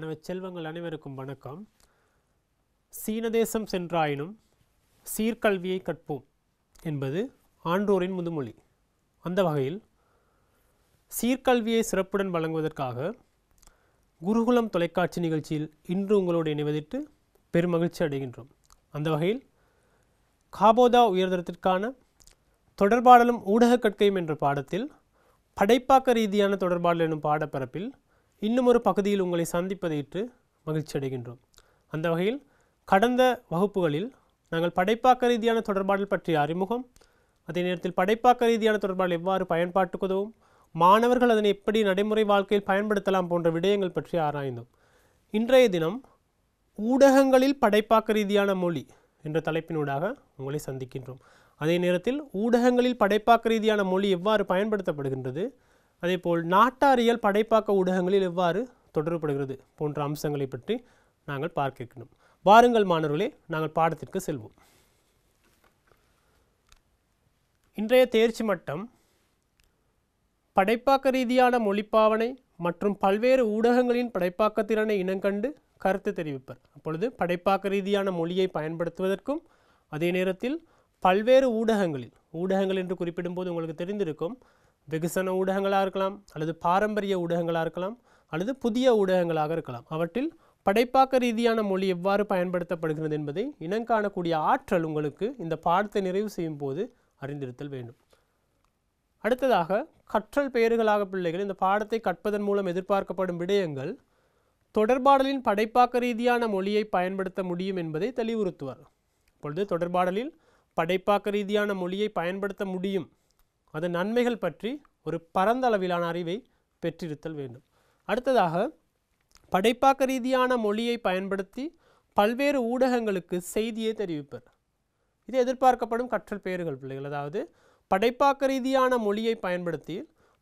மாணவ செல்வங்கள் அனைவருக்கும் வணக்கம் சீன தேசம் சென்றாயினும் சீர்கல்வியை கற்போம் என்பது ஆன்றோரின் முதுமொழி அந்த வகையில் சீர்கல்வியை சிறப்புடன் வழங்குவதற்காக குருகுலம் தொலைக்காட்சி நிகழ்ச்சியில் இன்று உங்களோடு இணைவதிட்டு பெருமகிழ்ச்சி அடைகின்றோம் அந்த வகையில் காபோதா உயர்தரத்திற்கான தொடர்பாடலும் ஊடக கற்கையும் என்ற பாடத்தில் படைப்பாக்க ரீதியான தொடர்பாடல் எனும் பாடப்பரப்பில் இன்னும் ஒரு பகுதியில் உங்களை சந்திப்பதையிட்டு மகிழ்ச்சி அடைகின்றோம் அந்த வகையில் கடந்த வகுப்புகளில் நாங்கள் படைப்பாக்க ரீதியான தொடர்பாடல் பற்றிய அறிமுகம் அதே நேரத்தில் படைப்பாக்க ரீதியான தொடர்பாடல் எவ்வாறு பயன்பாட்டுக்கு உதவும் மாணவர்கள் அதனை எப்படி நடைமுறை வாழ்க்கையில் பயன்படுத்தலாம் போன்ற விடயங்கள் பற்றி ஆராய்ந்தோம் இன்றைய தினம் ஊடகங்களில் படைப்பாக்க ரீதியான மொழி என்ற தலைப்பினூடாக உங்களை சந்திக்கின்றோம் அதே நேரத்தில் ஊடகங்களில் படைப்பாக்க ரீதியான மொழி எவ்வாறு பயன்படுத்தப்படுகின்றது அதேபோல் நாட்டாரியல் படைப்பாக்க ஊடகங்களில் எவ்வாறு தொடர்படுகிறது போன்ற அம்சங்களை பற்றி நாங்கள் பார்க்க இருக்கணும் வாருங்கள் மாணவர்களே நாங்கள் பாடத்திற்கு செல்வோம் இன்றைய தேர்ச்சி மட்டம் படைப்பாக்க ரீதியான மொழிப்பாவனை மற்றும் பல்வேறு ஊடகங்களின் படைப்பாக்கத்திறனை இனங்கண்டு கருத்து தெரிவிப்பர் அப்பொழுது படைப்பாக்க ரீதியான மொழியை பயன்படுத்துவதற்கும் அதே நேரத்தில் பல்வேறு ஊடகங்களில் ஊடகங்கள் என்று குறிப்பிடும்போது உங்களுக்கு தெரிந்திருக்கும் வெகுசன ஊடகங்களாக இருக்கலாம் அல்லது பாரம்பரிய ஊடகங்களாக இருக்கலாம் அல்லது புதிய ஊடகங்களாக இருக்கலாம் அவற்றில் படைப்பாக்க ரீதியான மொழி எவ்வாறு பயன்படுத்தப்படுகிறது என்பதை இனங்காணக்கூடிய ஆற்றல் உங்களுக்கு இந்த பாடத்தை நிறைவு செய்யும் போது அறிந்திருத்தல் வேண்டும் அடுத்ததாக கற்றல் பெயர்களாக பிள்ளைகள் இந்த பாடத்தை கற்பதன் மூலம் எதிர்பார்க்கப்படும் விடயங்கள் தொடர்பாடலின் படைப்பாக்க ரீதியான மொழியை பயன்படுத்த முடியும் என்பதை தெளிவுறுத்துவார் இப்பொழுது தொடர்பாடலில் படைப்பாக்க ரீதியான மொழியை பயன்படுத்த முடியும் அதன் நன்மைகள் பற்றி ஒரு பரந்த அளவிலான அறிவை பெற்றிருத்தல் வேண்டும் அடுத்ததாக படைப்பாக்க ரீதியான மொழியை பயன்படுத்தி பல்வேறு ஊடகங்களுக்கு செய்தியை தெரிவிப்பர் இது எதிர்பார்க்கப்படும் கற்றல் பெயர்கள் பிள்ளைகள் அதாவது படைப்பாக்க ரீதியான மொழியை பயன்படுத்தி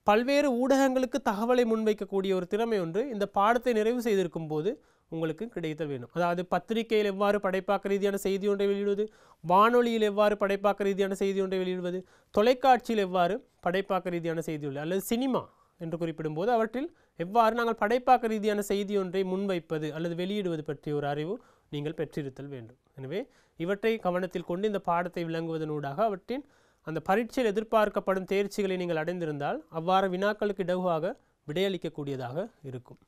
பல்வேறு ஊடகங்களுக்கு தகவலை முன்வைக்கக்கூடிய ஒரு திறமை ஒன்று இந்த பாடத்தை நிறைவு செய்திருக்கும் போது உங்களுக்கு கிடைத்தல் வேண்டும் அதாவது பத்திரிகையில் எவ்வாறு படைப்பாக்க ரீதியான செய்தி ஒன்றை வெளியிடுவது வானொலியில் எவ்வாறு படைப்பாக்க ரீதியான செய்தி ஒன்றை வெளியிடுவது தொலைக்காட்சியில் எவ்வாறு படைப்பாக்க ரீதியான செய்தி உள்ளது அல்லது சினிமா என்று குறிப்பிடும்போது அவற்றில் எவ்வாறு நாங்கள் படைப்பாக்க ரீதியான செய்தி ஒன்றை முன்வைப்பது அல்லது வெளியிடுவது பற்றிய ஒரு அறிவு நீங்கள் பெற்றிருத்தல் வேண்டும் எனவே இவற்றை கவனத்தில் கொண்டு இந்த பாடத்தை விளங்குவதனூடாக அவற்றின் அந்த பரீட்சையில் எதிர்பார்க்கப்படும் தேர்ச்சிகளை நீங்கள் அடைந்திருந்தால் அவ்வாறு வினாக்களுக்கு இடகுவாக விடையளிக்கக்கூடியதாக இருக்கும்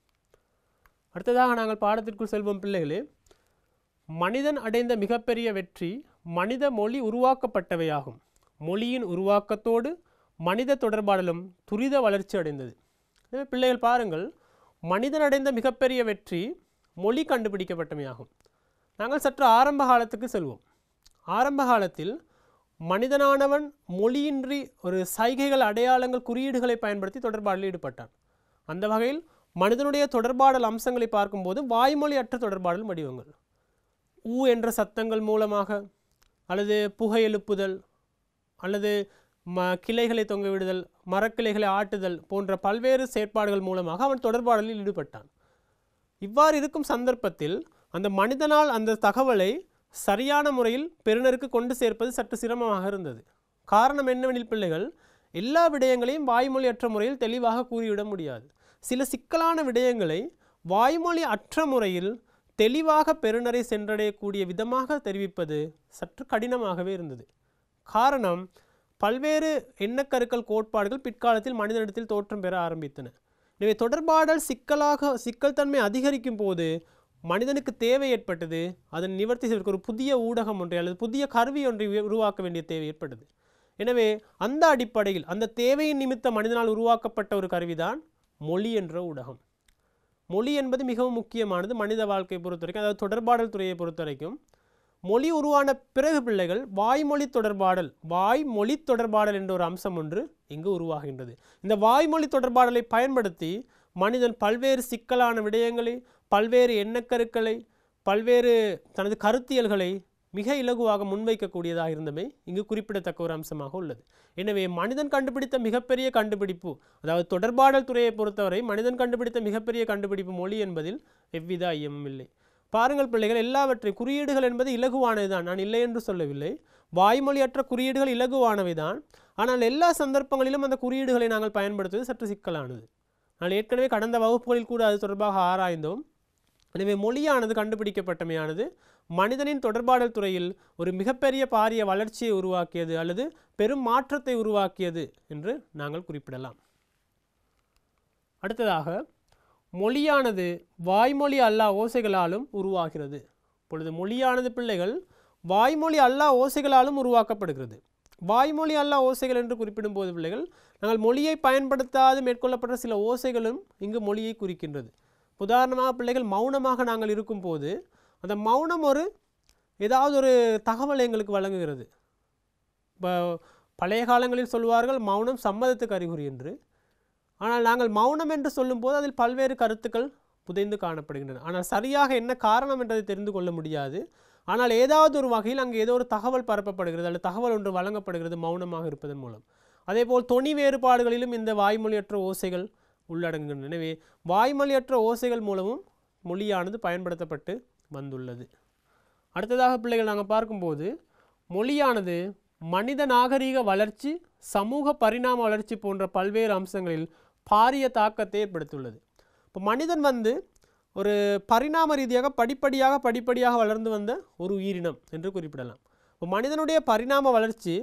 அடுத்ததாக நாங்கள் பாடத்திற்குள் செல்வோம் பிள்ளைகளே மனிதன் அடைந்த மிகப்பெரிய வெற்றி மனித மொழி உருவாக்கப்பட்டவையாகும் மொழியின் உருவாக்கத்தோடு மனித தொடர்பாடலும் துரித வளர்ச்சி அடைந்தது எனவே பிள்ளைகள் பாருங்கள் மனிதன் அடைந்த மிகப்பெரிய வெற்றி மொழி கண்டுபிடிக்கப்பட்டமையாகும் நாங்கள் சற்று ஆரம்ப காலத்துக்கு செல்வோம் ஆரம்ப காலத்தில் மனிதனானவன் மொழியின்றி ஒரு சைகைகள் அடையாளங்கள் குறியீடுகளை பயன்படுத்தி தொடர்பாடலில் ஈடுபட்டான் அந்த வகையில் மனிதனுடைய தொடர்பாடல் அம்சங்களை பார்க்கும்போது வாய்மொழியற்ற தொடர்பாடல் வடிவங்கள் ஊ என்ற சத்தங்கள் மூலமாக அல்லது புகை எழுப்புதல் அல்லது ம கிளைகளை தொங்க விடுதல் மரக்கிளைகளை ஆட்டுதல் போன்ற பல்வேறு செயற்பாடுகள் மூலமாக அவன் தொடர்பாடலில் ஈடுபட்டான் இவ்வாறு இருக்கும் சந்தர்ப்பத்தில் அந்த மனிதனால் அந்த தகவலை சரியான முறையில் பெருநருக்கு கொண்டு சேர்ப்பது சற்று சிரமமாக இருந்தது காரணம் என்னவெனில் பிள்ளைகள் எல்லா விடயங்களையும் வாய்மொழியற்ற முறையில் தெளிவாக கூறிவிட முடியாது சில சிக்கலான விடயங்களை வாய்மொழி அற்ற முறையில் தெளிவாக பெருநரை சென்றடையக்கூடிய விதமாக தெரிவிப்பது சற்று கடினமாகவே இருந்தது காரணம் பல்வேறு எண்ணக்கருக்கள் கோட்பாடுகள் பிற்காலத்தில் மனிதனிடத்தில் தோற்றம் பெற ஆரம்பித்தன எனவே தொடர்பாடல் சிக்கலாக சிக்கல் தன்மை அதிகரிக்கும் போது மனிதனுக்கு தேவை ஏற்பட்டது அதன் நிவர்த்தி செய்வதற்கு ஒரு புதிய ஊடகம் ஒன்றை அல்லது புதிய கருவி ஒன்றை உருவாக்க வேண்டிய தேவை ஏற்பட்டது எனவே அந்த அடிப்படையில் அந்த தேவையின் நிமித்த மனிதனால் உருவாக்கப்பட்ட ஒரு கருவிதான் மொழி என்ற ஊடகம் மொழி என்பது மிகவும் முக்கியமானது மனித வாழ்க்கையை பொறுத்த வரைக்கும் அதாவது தொடர்பாடல் துறையை பொறுத்த வரைக்கும் மொழி உருவான பிறகு பிள்ளைகள் வாய்மொழி தொடர்பாடல் வாய்மொழி தொடர்பாடல் என்ற ஒரு அம்சம் ஒன்று இங்கு உருவாகின்றது இந்த வாய்மொழி தொடர்பாடலை பயன்படுத்தி மனிதன் பல்வேறு சிக்கலான விடயங்களை பல்வேறு எண்ணக்கருக்களை பல்வேறு தனது கருத்தியல்களை மிக இலகுவாக முன்வைக்கக்கூடியதாக இருந்தமே இங்கு குறிப்பிடத்தக்க ஒரு அம்சமாக உள்ளது எனவே மனிதன் கண்டுபிடித்த மிகப்பெரிய கண்டுபிடிப்பு அதாவது தொடர்பாடல் துறையை பொறுத்தவரை மனிதன் கண்டுபிடித்த மிகப்பெரிய கண்டுபிடிப்பு மொழி என்பதில் எவ்வித ஐயமும் இல்லை பாருங்கள் பிள்ளைகள் எல்லாவற்றையும் குறியீடுகள் என்பது இலகுவானது தான் நான் இல்லை என்று சொல்லவில்லை வாய்மொழியற்ற குறியீடுகள் இலகுவானவை தான் ஆனால் எல்லா சந்தர்ப்பங்களிலும் அந்த குறியீடுகளை நாங்கள் பயன்படுத்துவது சற்று சிக்கலானது நான் ஏற்கனவே கடந்த வகுப்புகளில் கூட அது தொடர்பாக ஆராய்ந்தோம் எனவே மொழியானது கண்டுபிடிக்கப்பட்டமையானது மனிதனின் தொடர்பாடல் துறையில் ஒரு மிகப்பெரிய பாரிய வளர்ச்சியை உருவாக்கியது அல்லது பெரும் மாற்றத்தை உருவாக்கியது என்று நாங்கள் குறிப்பிடலாம் அடுத்ததாக மொழியானது வாய்மொழி அல்லா ஓசைகளாலும் உருவாகிறது பொழுது மொழியானது பிள்ளைகள் வாய்மொழி அல்லா ஓசைகளாலும் உருவாக்கப்படுகிறது வாய்மொழி அல்லா ஓசைகள் என்று குறிப்பிடும் போது பிள்ளைகள் நாங்கள் மொழியை பயன்படுத்தாது மேற்கொள்ளப்பட்ட சில ஓசைகளும் இங்கு மொழியை குறிக்கின்றது உதாரணமாக பிள்ளைகள் மௌனமாக நாங்கள் இருக்கும்போது அந்த மௌனம் ஒரு ஏதாவது ஒரு தகவலை எங்களுக்கு வழங்குகிறது இப்போ பழைய காலங்களில் சொல்வார்கள் மௌனம் சம்மதத்துக்கு அறிகுறி என்று ஆனால் நாங்கள் மௌனம் என்று சொல்லும்போது அதில் பல்வேறு கருத்துக்கள் புதைந்து காணப்படுகின்றன ஆனால் சரியாக என்ன காரணம் என்றதை தெரிந்து கொள்ள முடியாது ஆனால் ஏதாவது ஒரு வகையில் அங்கே ஏதோ ஒரு தகவல் பரப்பப்படுகிறது அல்லது தகவல் ஒன்று வழங்கப்படுகிறது மௌனமாக இருப்பதன் மூலம் அதேபோல் தொனி வேறுபாடுகளிலும் இந்த வாய்மொழியற்ற ஓசைகள் உள்ளடங்குகின்றன எனவே வாய்மொழியற்ற ஓசைகள் மூலமும் மொழியானது பயன்படுத்தப்பட்டு வந்துள்ளது அடுத்ததாக பிள்ளைகள் நாங்கள் பார்க்கும்போது மொழியானது மனித நாகரீக வளர்ச்சி சமூக பரிணாம வளர்ச்சி போன்ற பல்வேறு அம்சங்களில் பாரிய தாக்கத்தை ஏற்படுத்தியுள்ளது இப்போ மனிதன் வந்து ஒரு பரிணாம ரீதியாக படிப்படியாக படிப்படியாக வளர்ந்து வந்த ஒரு உயிரினம் என்று குறிப்பிடலாம் இப்போ மனிதனுடைய பரிணாம வளர்ச்சி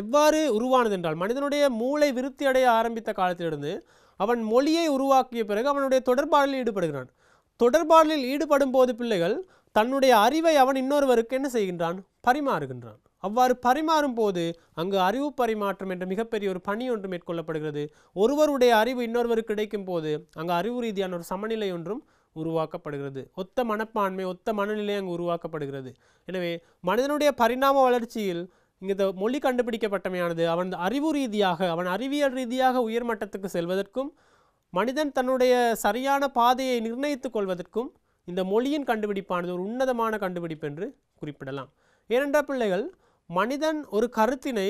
எவ்வாறு உருவானது என்றால் மனிதனுடைய மூளை விருத்தி அடைய ஆரம்பித்த காலத்திலிருந்து அவன் மொழியை உருவாக்கிய பிறகு அவனுடைய தொடர்பாடலில் ஈடுபடுகிறான் தொடர்பாடலில் ஈடுபடும் போது பிள்ளைகள் தன்னுடைய அறிவை அவன் இன்னொருவருக்கு என்ன செய்கின்றான் பரிமாறுகின்றான் அவ்வாறு பரிமாறும் போது அங்கு அறிவு பரிமாற்றம் என்ற மிகப்பெரிய ஒரு பணி ஒன்று மேற்கொள்ளப்படுகிறது ஒருவருடைய அறிவு இன்னொருவருக்கு கிடைக்கும் போது அங்கு அறிவு ரீதியான ஒரு சமநிலை ஒன்றும் உருவாக்கப்படுகிறது ஒத்த மனப்பான்மை ஒத்த மனநிலை அங்கு உருவாக்கப்படுகிறது எனவே மனிதனுடைய பரிணாம வளர்ச்சியில் இங்கு இந்த மொழி கண்டுபிடிக்கப்பட்டமையானது அவன் அறிவு ரீதியாக அவன் அறிவியல் ரீதியாக உயர்மட்டத்துக்கு செல்வதற்கும் மனிதன் தன்னுடைய சரியான பாதையை நிர்ணயித்துக் கொள்வதற்கும் இந்த மொழியின் கண்டுபிடிப்பானது ஒரு உன்னதமான கண்டுபிடிப்பு என்று குறிப்பிடலாம் ஏனென்றால் பிள்ளைகள் மனிதன் ஒரு கருத்தினை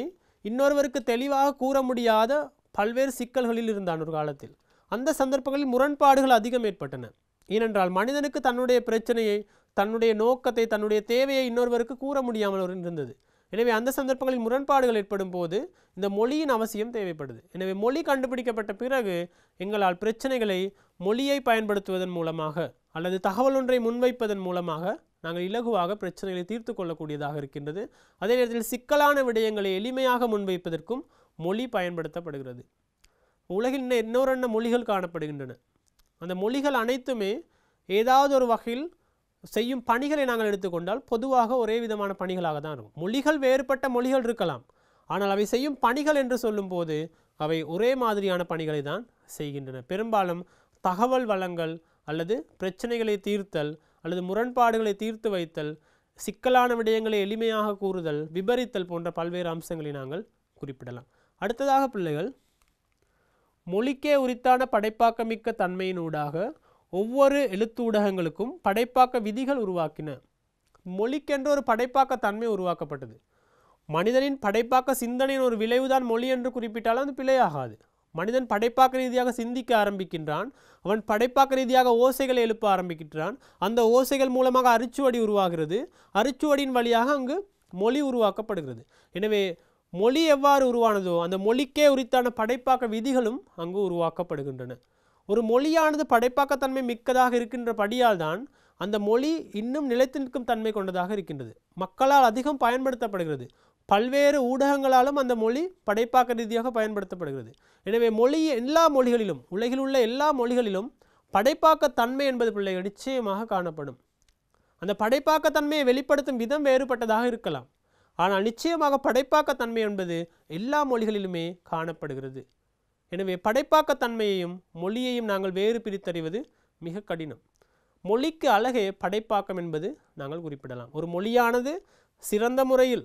இன்னொருவருக்கு தெளிவாக கூற முடியாத பல்வேறு சிக்கல்களில் இருந்தான் ஒரு காலத்தில் அந்த சந்தர்ப்பங்களில் முரண்பாடுகள் அதிகம் ஏற்பட்டன ஏனென்றால் மனிதனுக்கு தன்னுடைய பிரச்சனையை தன்னுடைய நோக்கத்தை தன்னுடைய தேவையை இன்னொருவருக்கு கூற முடியாமல் இருந்தது எனவே அந்த சந்தர்ப்பங்களில் முரண்பாடுகள் ஏற்படும் போது இந்த மொழியின் அவசியம் தேவைப்படுது எனவே மொழி கண்டுபிடிக்கப்பட்ட பிறகு எங்களால் பிரச்சனைகளை மொழியை பயன்படுத்துவதன் மூலமாக அல்லது தகவல் ஒன்றை முன்வைப்பதன் மூலமாக நாங்கள் இலகுவாக பிரச்சனைகளை தீர்த்து கொள்ளக்கூடியதாக இருக்கின்றது அதே நேரத்தில் சிக்கலான விடயங்களை எளிமையாக முன்வைப்பதற்கும் மொழி பயன்படுத்தப்படுகிறது உலகில் இன்னும் இன்னொரு மொழிகள் காணப்படுகின்றன அந்த மொழிகள் அனைத்துமே ஏதாவது ஒரு வகையில் செய்யும் பணிகளை நாங்கள் எடுத்துக்கொண்டால் பொதுவாக ஒரே விதமான பணிகளாக தான் இருக்கும் மொழிகள் வேறுபட்ட மொழிகள் இருக்கலாம் ஆனால் அவை செய்யும் பணிகள் என்று சொல்லும்போது அவை ஒரே மாதிரியான பணிகளை தான் செய்கின்றன பெரும்பாலும் தகவல் வளங்கள் அல்லது பிரச்சனைகளை தீர்த்தல் அல்லது முரண்பாடுகளை தீர்த்து வைத்தல் சிக்கலான விடயங்களை எளிமையாக கூறுதல் விபரித்தல் போன்ற பல்வேறு அம்சங்களை நாங்கள் குறிப்பிடலாம் அடுத்ததாக பிள்ளைகள் மொழிக்கே உரித்தான படைப்பாக்கமிக்க தன்மையினூடாக ஒவ்வொரு எழுத்து ஊடகங்களுக்கும் படைப்பாக்க விதிகள் உருவாக்கின மொழிக்கென்ற ஒரு படைப்பாக்க தன்மை உருவாக்கப்பட்டது மனிதனின் படைப்பாக்க சிந்தனையின் ஒரு விளைவுதான் மொழி என்று குறிப்பிட்டாலும் அது பிழையாகாது மனிதன் படைப்பாக்க ரீதியாக சிந்திக்க ஆரம்பிக்கின்றான் அவன் படைப்பாக்க ரீதியாக ஓசைகளை எழுப்ப ஆரம்பிக்கின்றான் அந்த ஓசைகள் மூலமாக அரிச்சுவடி உருவாகிறது அரிச்சுவடியின் வழியாக அங்கு மொழி உருவாக்கப்படுகிறது எனவே மொழி எவ்வாறு உருவானதோ அந்த மொழிக்கே உரித்தான படைப்பாக்க விதிகளும் அங்கு உருவாக்கப்படுகின்றன ஒரு மொழியானது படைப்பாக்கத்தன்மை மிக்கதாக இருக்கின்ற படியால் தான் அந்த மொழி இன்னும் நிலைத்து நிற்கும் தன்மை கொண்டதாக இருக்கின்றது மக்களால் அதிகம் பயன்படுத்தப்படுகிறது பல்வேறு ஊடகங்களாலும் அந்த மொழி படைப்பாக்க ரீதியாக பயன்படுத்தப்படுகிறது எனவே மொழி எல்லா மொழிகளிலும் உலகில் உள்ள எல்லா மொழிகளிலும் படைப்பாக்கத்தன்மை என்பது பிள்ளை நிச்சயமாக காணப்படும் அந்த படைப்பாக்கத்தன்மையை வெளிப்படுத்தும் விதம் வேறுபட்டதாக இருக்கலாம் ஆனால் நிச்சயமாக படைப்பாக்கத்தன்மை என்பது எல்லா மொழிகளிலுமே காணப்படுகிறது எனவே படைப்பாக்கத்தன்மையையும் மொழியையும் நாங்கள் வேறு பிரித்தறிவது மிக கடினம் மொழிக்கு அழகே படைப்பாக்கம் என்பது நாங்கள் குறிப்பிடலாம் ஒரு மொழியானது சிறந்த முறையில்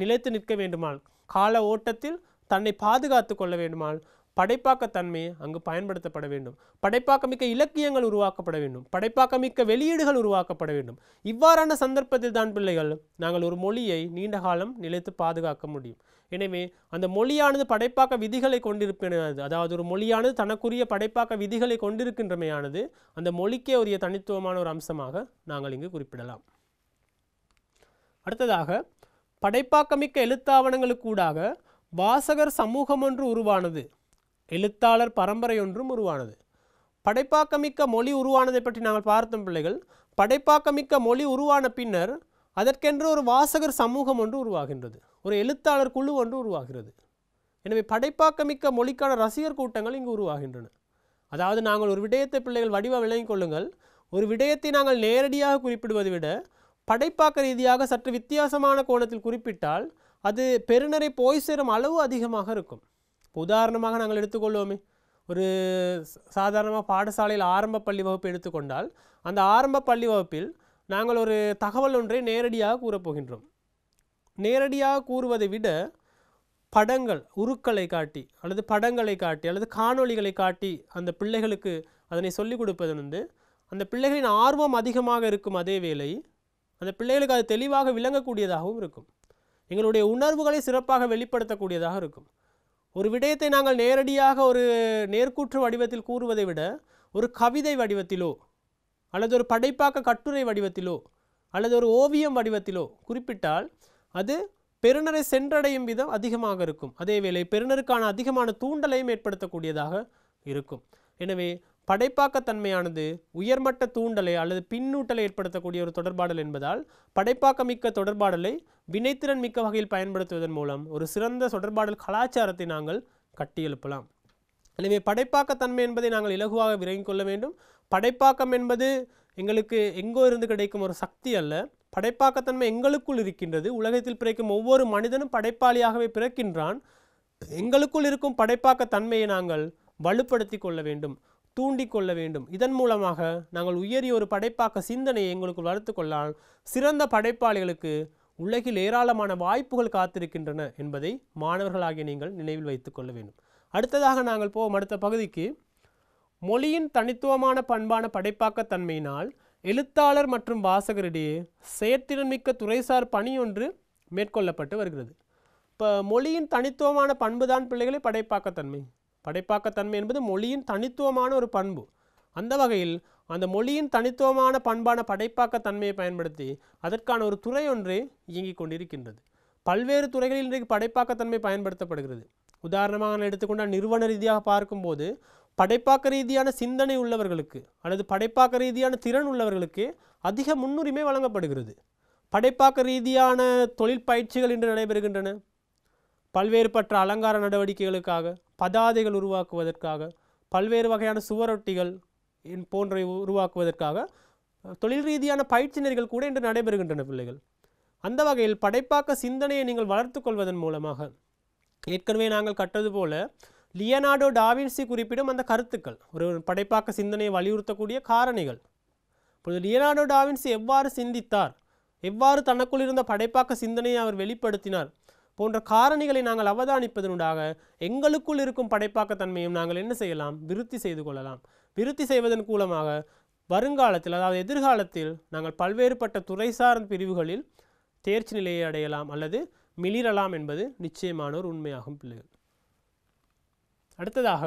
நிலைத்து நிற்க வேண்டுமால் கால ஓட்டத்தில் தன்னை பாதுகாத்து கொள்ள வேண்டுமால் படைப்பாக்கத்தன்மையை அங்கு பயன்படுத்தப்பட வேண்டும் படைப்பாக்கமிக்க இலக்கியங்கள் உருவாக்கப்பட வேண்டும் படைப்பாக்கமிக்க வெளியீடுகள் உருவாக்கப்பட வேண்டும் இவ்வாறான சந்தர்ப்பத்தில் தான் பிள்ளைகள் நாங்கள் ஒரு மொழியை நீண்ட காலம் நிலைத்து பாதுகாக்க முடியும் எனவே அந்த மொழியானது படைப்பாக்க விதிகளை கொண்டிருப்பினது அதாவது ஒரு மொழியானது தனக்குரிய படைப்பாக்க விதிகளை கொண்டிருக்கின்றமையானது அந்த மொழிக்கே உரிய தனித்துவமான ஒரு அம்சமாக நாங்கள் இங்கு குறிப்பிடலாம் அடுத்ததாக படைப்பாக்கமிக்க எழுத்தாவணங்களுக்கூடாக வாசகர் சமூகம் ஒன்று உருவானது எழுத்தாளர் பரம்பரை ஒன்றும் உருவானது படைப்பாக்கமிக்க மொழி உருவானதை பற்றி நாங்கள் பார்த்தோம் பிள்ளைகள் படைப்பாக்கமிக்க மொழி உருவான பின்னர் அதற்கென்று ஒரு வாசகர் சமூகம் ஒன்று உருவாகின்றது ஒரு எழுத்தாளர் குழு ஒன்று உருவாகிறது எனவே படைப்பாக்கமிக்க மொழிக்கான ரசிகர் கூட்டங்கள் இங்கு உருவாகின்றன அதாவது நாங்கள் ஒரு விடயத்தை பிள்ளைகள் வடிவ விளங்கிக் கொள்ளுங்கள் ஒரு விடயத்தை நாங்கள் நேரடியாக குறிப்பிடுவதை விட படைப்பாக்க ரீதியாக சற்று வித்தியாசமான கோணத்தில் குறிப்பிட்டால் அது பெருநரை போய் சேரும் அளவு அதிகமாக இருக்கும் இப்போ உதாரணமாக நாங்கள் எடுத்துக்கொள்வோமே ஒரு சாதாரணமாக பாடசாலையில் ஆரம்ப பள்ளி வகுப்பு எடுத்துக்கொண்டால் அந்த ஆரம்ப பள்ளி வகுப்பில் நாங்கள் ஒரு தகவல் ஒன்றை நேரடியாக கூறப்போகின்றோம் நேரடியாக கூறுவதை விட படங்கள் உருக்களை காட்டி அல்லது படங்களை காட்டி அல்லது காணொளிகளை காட்டி அந்த பிள்ளைகளுக்கு அதனை சொல்லிக் கொடுப்பது வந்து அந்த பிள்ளைகளின் ஆர்வம் அதிகமாக இருக்கும் அதே வேளை அந்த பிள்ளைகளுக்கு அது தெளிவாக விளங்கக்கூடியதாகவும் இருக்கும் எங்களுடைய உணர்வுகளை சிறப்பாக வெளிப்படுத்தக்கூடியதாக இருக்கும் ஒரு விடயத்தை நாங்கள் நேரடியாக ஒரு நேர்கூற்று வடிவத்தில் கூறுவதை விட ஒரு கவிதை வடிவத்திலோ அல்லது ஒரு படைப்பாக்க கட்டுரை வடிவத்திலோ அல்லது ஒரு ஓவியம் வடிவத்திலோ குறிப்பிட்டால் அது பெருநரை சென்றடையும் விதம் அதிகமாக இருக்கும் அதேவேளை பெருநருக்கான அதிகமான தூண்டலையும் ஏற்படுத்தக்கூடியதாக இருக்கும் எனவே படைப்பாக்கத்தன்மையானது உயர்மட்ட தூண்டலை அல்லது பின்னூட்டலை ஏற்படுத்தக்கூடிய ஒரு தொடர்பாடல் என்பதால் படைப்பாக்க மிக்க தொடர்பாடலை வினைத்திறன் மிக்க வகையில் பயன்படுத்துவதன் மூலம் ஒரு சிறந்த தொடர்பாடல் கலாச்சாரத்தை நாங்கள் கட்டியெழுப்பலாம் எனவே படைப்பாக்கத்தன்மை என்பதை நாங்கள் இலகுவாக விரங்கிக் கொள்ள வேண்டும் படைப்பாக்கம் என்பது எங்களுக்கு எங்கோ இருந்து கிடைக்கும் ஒரு சக்தி அல்ல படைப்பாக்கத்தன்மை எங்களுக்குள் இருக்கின்றது உலகத்தில் பிறக்கும் ஒவ்வொரு மனிதனும் படைப்பாளியாகவே பிறக்கின்றான் எங்களுக்குள் இருக்கும் படைப்பாக்கத்தன்மையை நாங்கள் வலுப்படுத்தி கொள்ள வேண்டும் தூண்டிக்கொள்ள வேண்டும் இதன் மூலமாக நாங்கள் உயரிய ஒரு படைப்பாக்க சிந்தனையை எங்களுக்கு வளர்த்து கொள்ளால் சிறந்த படைப்பாளிகளுக்கு உலகில் ஏராளமான வாய்ப்புகள் காத்திருக்கின்றன என்பதை மாணவர்களாகிய நீங்கள் நினைவில் வைத்துக்கொள்ள வேண்டும் அடுத்ததாக நாங்கள் போவோம் அடுத்த பகுதிக்கு மொழியின் தனித்துவமான பண்பான படைப்பாக்கத்தன்மையினால் எழுத்தாளர் மற்றும் வாசகரிடையே செயற்திறன்மிக்க துறைசார் பணி ஒன்று மேற்கொள்ளப்பட்டு வருகிறது இப்போ மொழியின் தனித்துவமான பண்பு தான் பிள்ளைகளை படைப்பாக்கத்தன்மை படைப்பாக்கத்தன்மை என்பது மொழியின் தனித்துவமான ஒரு பண்பு அந்த வகையில் அந்த மொழியின் தனித்துவமான பண்பான படைப்பாக்கத்தன்மையை பயன்படுத்தி அதற்கான ஒரு துறை ஒன்று இயங்கிக் கொண்டிருக்கின்றது பல்வேறு துறைகளில் இன்றைக்கு படைப்பாக்கத்தன்மை பயன்படுத்தப்படுகிறது உதாரணமாக நான் எடுத்துக்கொண்டால் நிறுவன ரீதியாக பார்க்கும்போது படைப்பாக்க ரீதியான சிந்தனை உள்ளவர்களுக்கு அல்லது படைப்பாக்க ரீதியான திறன் உள்ளவர்களுக்கு அதிக முன்னுரிமை வழங்கப்படுகிறது படைப்பாக்க ரீதியான தொழில் பயிற்சிகள் இன்று நடைபெறுகின்றன பல்வேறுபற்ற அலங்கார நடவடிக்கைகளுக்காக பதாதைகள் உருவாக்குவதற்காக பல்வேறு வகையான சுவரொட்டிகள் போன்றவை உருவாக்குவதற்காக தொழில் ரீதியான பயிற்சி நெறிகள் கூட இன்று நடைபெறுகின்றன பிள்ளைகள் அந்த வகையில் படைப்பாக்க சிந்தனையை நீங்கள் வளர்த்து கொள்வதன் மூலமாக ஏற்கனவே நாங்கள் கட்டது போல லியனார்டோ டாவின்சி குறிப்பிடும் அந்த கருத்துக்கள் ஒரு படைப்பாக்க சிந்தனையை வலியுறுத்தக்கூடிய காரணிகள் இப்பொழுது லியனார்டோ டாவின்சி எவ்வாறு சிந்தித்தார் எவ்வாறு தனக்குள் இருந்த படைப்பாக்க சிந்தனையை அவர் வெளிப்படுத்தினார் போன்ற காரணிகளை நாங்கள் அவதானிப்பதனுடாக எங்களுக்குள் இருக்கும் படைப்பாக்கத்தன்மையும் நாங்கள் என்ன செய்யலாம் விருத்தி செய்து கொள்ளலாம் விருத்தி செய்வதன் மூலமாக வருங்காலத்தில் அதாவது எதிர்காலத்தில் நாங்கள் பல்வேறுபட்ட துறை சார்ந்த பிரிவுகளில் தேர்ச்சி நிலையை அடையலாம் அல்லது மிளிரலாம் என்பது நிச்சயமானோர் உண்மையாகும் பிள்ளைகள் அடுத்ததாக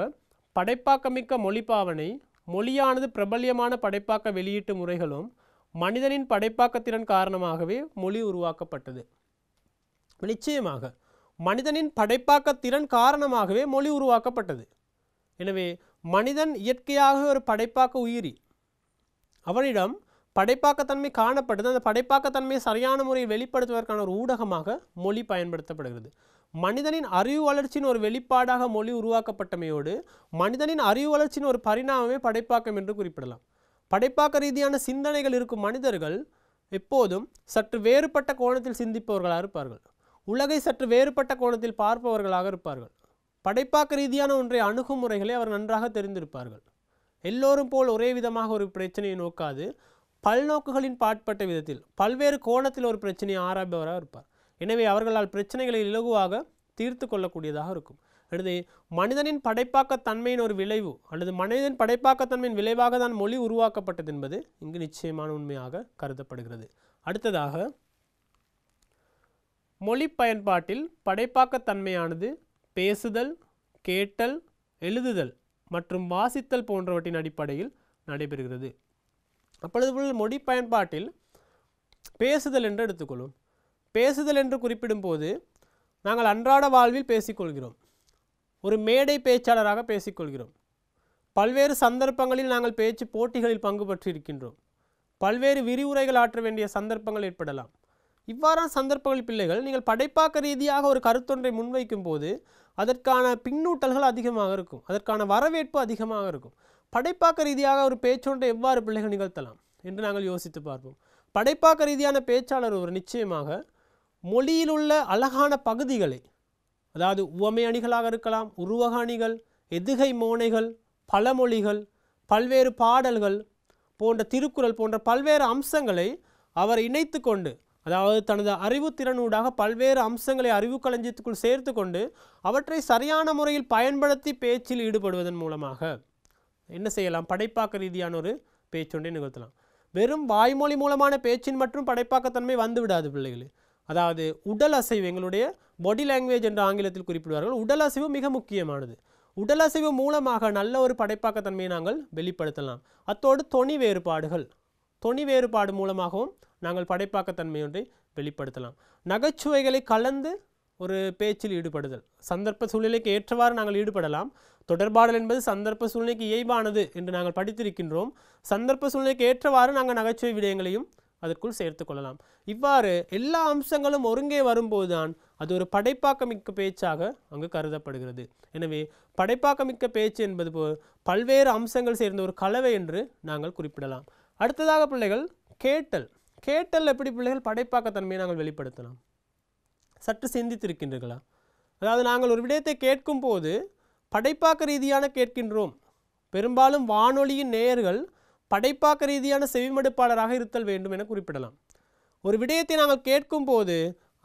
படைப்பாக்கமிக்க மொழிப்பாவனை மொழியானது பிரபல்யமான படைப்பாக்க வெளியீட்டு முறைகளும் மனிதனின் படைப்பாக்கத்திறன் காரணமாகவே மொழி உருவாக்கப்பட்டது நிச்சயமாக மனிதனின் படைப்பாக்கத்திறன் காரணமாகவே மொழி உருவாக்கப்பட்டது எனவே மனிதன் இயற்கையாக ஒரு படைப்பாக்க உயிரி அவனிடம் படைப்பாக்கத்தன்மை காணப்படுது அந்த படைப்பாக்கத்தன்மையை சரியான முறையை வெளிப்படுத்துவதற்கான ஒரு ஊடகமாக மொழி பயன்படுத்தப்படுகிறது மனிதனின் அறிவு வளர்ச்சியின் ஒரு வெளிப்பாடாக மொழி உருவாக்கப்பட்டமையோடு மனிதனின் அறிவு வளர்ச்சியின் ஒரு பரிணாமமே படைப்பாக்கம் என்று குறிப்பிடலாம் படைப்பாக்க ரீதியான சிந்தனைகள் இருக்கும் மனிதர்கள் எப்போதும் சற்று வேறுபட்ட கோணத்தில் சிந்திப்பவர்களாக இருப்பார்கள் உலகை சற்று வேறுபட்ட கோணத்தில் பார்ப்பவர்களாக இருப்பார்கள் படைப்பாக்க ரீதியான ஒன்றை அணுகுமுறைகளை அவர் நன்றாக தெரிந்திருப்பார்கள் எல்லோரும் போல் ஒரே விதமாக ஒரு பிரச்சனையை நோக்காது பல்நோக்குகளின் பாட்பட்ட விதத்தில் பல்வேறு கோணத்தில் ஒரு பிரச்சனையை ஆராய்பவராக இருப்பார் எனவே அவர்களால் பிரச்சனைகளை இலகுவாக தீர்த்து கொள்ளக்கூடியதாக இருக்கும் அல்லது மனிதனின் படைப்பாக்கத்தன்மையின் ஒரு விளைவு அல்லது மனிதன் படைப்பாக்கத்தன்மையின் விளைவாக தான் மொழி உருவாக்கப்பட்டது என்பது இங்கு நிச்சயமான உண்மையாக கருதப்படுகிறது அடுத்ததாக மொழி பயன்பாட்டில் படைப்பாக்கத்தன்மையானது பேசுதல் கேட்டல் எழுதுதல் மற்றும் வாசித்தல் போன்றவற்றின் அடிப்படையில் நடைபெறுகிறது அப்பொழுது மொழி பயன்பாட்டில் பேசுதல் என்று எடுத்துக்கொள்வோம் பேசுதல் என்று குறிப்பிடும்போது நாங்கள் அன்றாட வாழ்வில் பேசிக்கொள்கிறோம் ஒரு மேடை பேச்சாளராக பேசிக்கொள்கிறோம் பல்வேறு சந்தர்ப்பங்களில் நாங்கள் பேச்சு போட்டிகளில் பங்கு பெற்றிருக்கின்றோம் பல்வேறு விரிவுரைகள் ஆற்ற வேண்டிய சந்தர்ப்பங்கள் ஏற்படலாம் இவ்வாறான சந்தர்ப்பங்கள் பிள்ளைகள் நீங்கள் படைப்பாக்க ரீதியாக ஒரு கருத்தொன்றை முன்வைக்கும் போது அதற்கான பின்னூட்டல்கள் அதிகமாக இருக்கும் அதற்கான வரவேற்பு அதிகமாக இருக்கும் படைப்பாக்க ரீதியாக ஒரு பேச்சொன்றை எவ்வாறு பிள்ளைகள் நிகழ்த்தலாம் என்று நாங்கள் யோசித்து பார்ப்போம் படைப்பாக்க ரீதியான பேச்சாளர் ஒரு நிச்சயமாக மொழியிலுள்ள அழகான பகுதிகளை அதாவது உவமை அணிகளாக இருக்கலாம் உருவக அணிகள் எதுகை மோனைகள் பழமொழிகள் பல்வேறு பாடல்கள் போன்ற திருக்குறள் போன்ற பல்வேறு அம்சங்களை அவர் இணைத்து கொண்டு அதாவது தனது அறிவுத்திறனூடாக பல்வேறு அம்சங்களை அறிவு களஞ்சியத்துக்குள் சேர்த்து கொண்டு அவற்றை சரியான முறையில் பயன்படுத்தி பேச்சில் ஈடுபடுவதன் மூலமாக என்ன செய்யலாம் படைப்பாக்க ரீதியான ஒரு பேச்சொன்றை நிகழ்த்தலாம் வெறும் வாய்மொழி மூலமான பேச்சின் மற்றும் படைப்பாக்கத்தன்மை வந்து விடாது பிள்ளைகளே அதாவது உடல் அசைவு எங்களுடைய பாடி லாங்குவேஜ் என்று ஆங்கிலத்தில் குறிப்பிடுவார்கள் உடல் அசைவு மிக முக்கியமானது உடல் அசைவு மூலமாக நல்ல ஒரு படைப்பாக்கத்தன்மையை நாங்கள் வெளிப்படுத்தலாம் அத்தோடு தொனி வேறுபாடுகள் தொனி வேறுபாடு மூலமாகவும் நாங்கள் படைப்பாக்கத்தன்மை ஒன்றை வெளிப்படுத்தலாம் நகைச்சுவைகளை கலந்து ஒரு பேச்சில் ஈடுபடுதல் சந்தர்ப்ப சூழ்நிலைக்கு ஏற்றவாறு நாங்கள் ஈடுபடலாம் தொடர்பாடல் என்பது சந்தர்ப்ப சூழ்நிலைக்கு இயல்பானது என்று நாங்கள் படித்திருக்கின்றோம் சந்தர்ப்ப சூழ்நிலைக்கு ஏற்றவாறு நாங்கள் நகைச்சுவை விடயங்களையும் அதற்குள் சேர்த்து கொள்ளலாம் இவ்வாறு எல்லா அம்சங்களும் ஒருங்கே வரும்போதுதான் அது ஒரு படைப்பாக்கமிக்க பேச்சாக அங்கு கருதப்படுகிறது எனவே படைப்பாக்கமிக்க பேச்சு என்பது பல்வேறு அம்சங்கள் சேர்ந்த ஒரு கலவை என்று நாங்கள் குறிப்பிடலாம் அடுத்ததாக பிள்ளைகள் கேட்டல் கேட்டல் எப்படி பிள்ளைகள் படைப்பாக்கத்தன்மையை நாங்கள் வெளிப்படுத்தலாம் சற்று சிந்தித்திருக்கின்றீர்களா அதாவது நாங்கள் ஒரு விடயத்தை கேட்கும் போது படைப்பாக்க ரீதியான கேட்கின்றோம் பெரும்பாலும் வானொலியின் நேயர்கள் படைப்பாக்க ரீதியான செவிமடுப்பாளராக இருத்தல் வேண்டும் என குறிப்பிடலாம் ஒரு விடயத்தை நாங்கள் கேட்கும்போது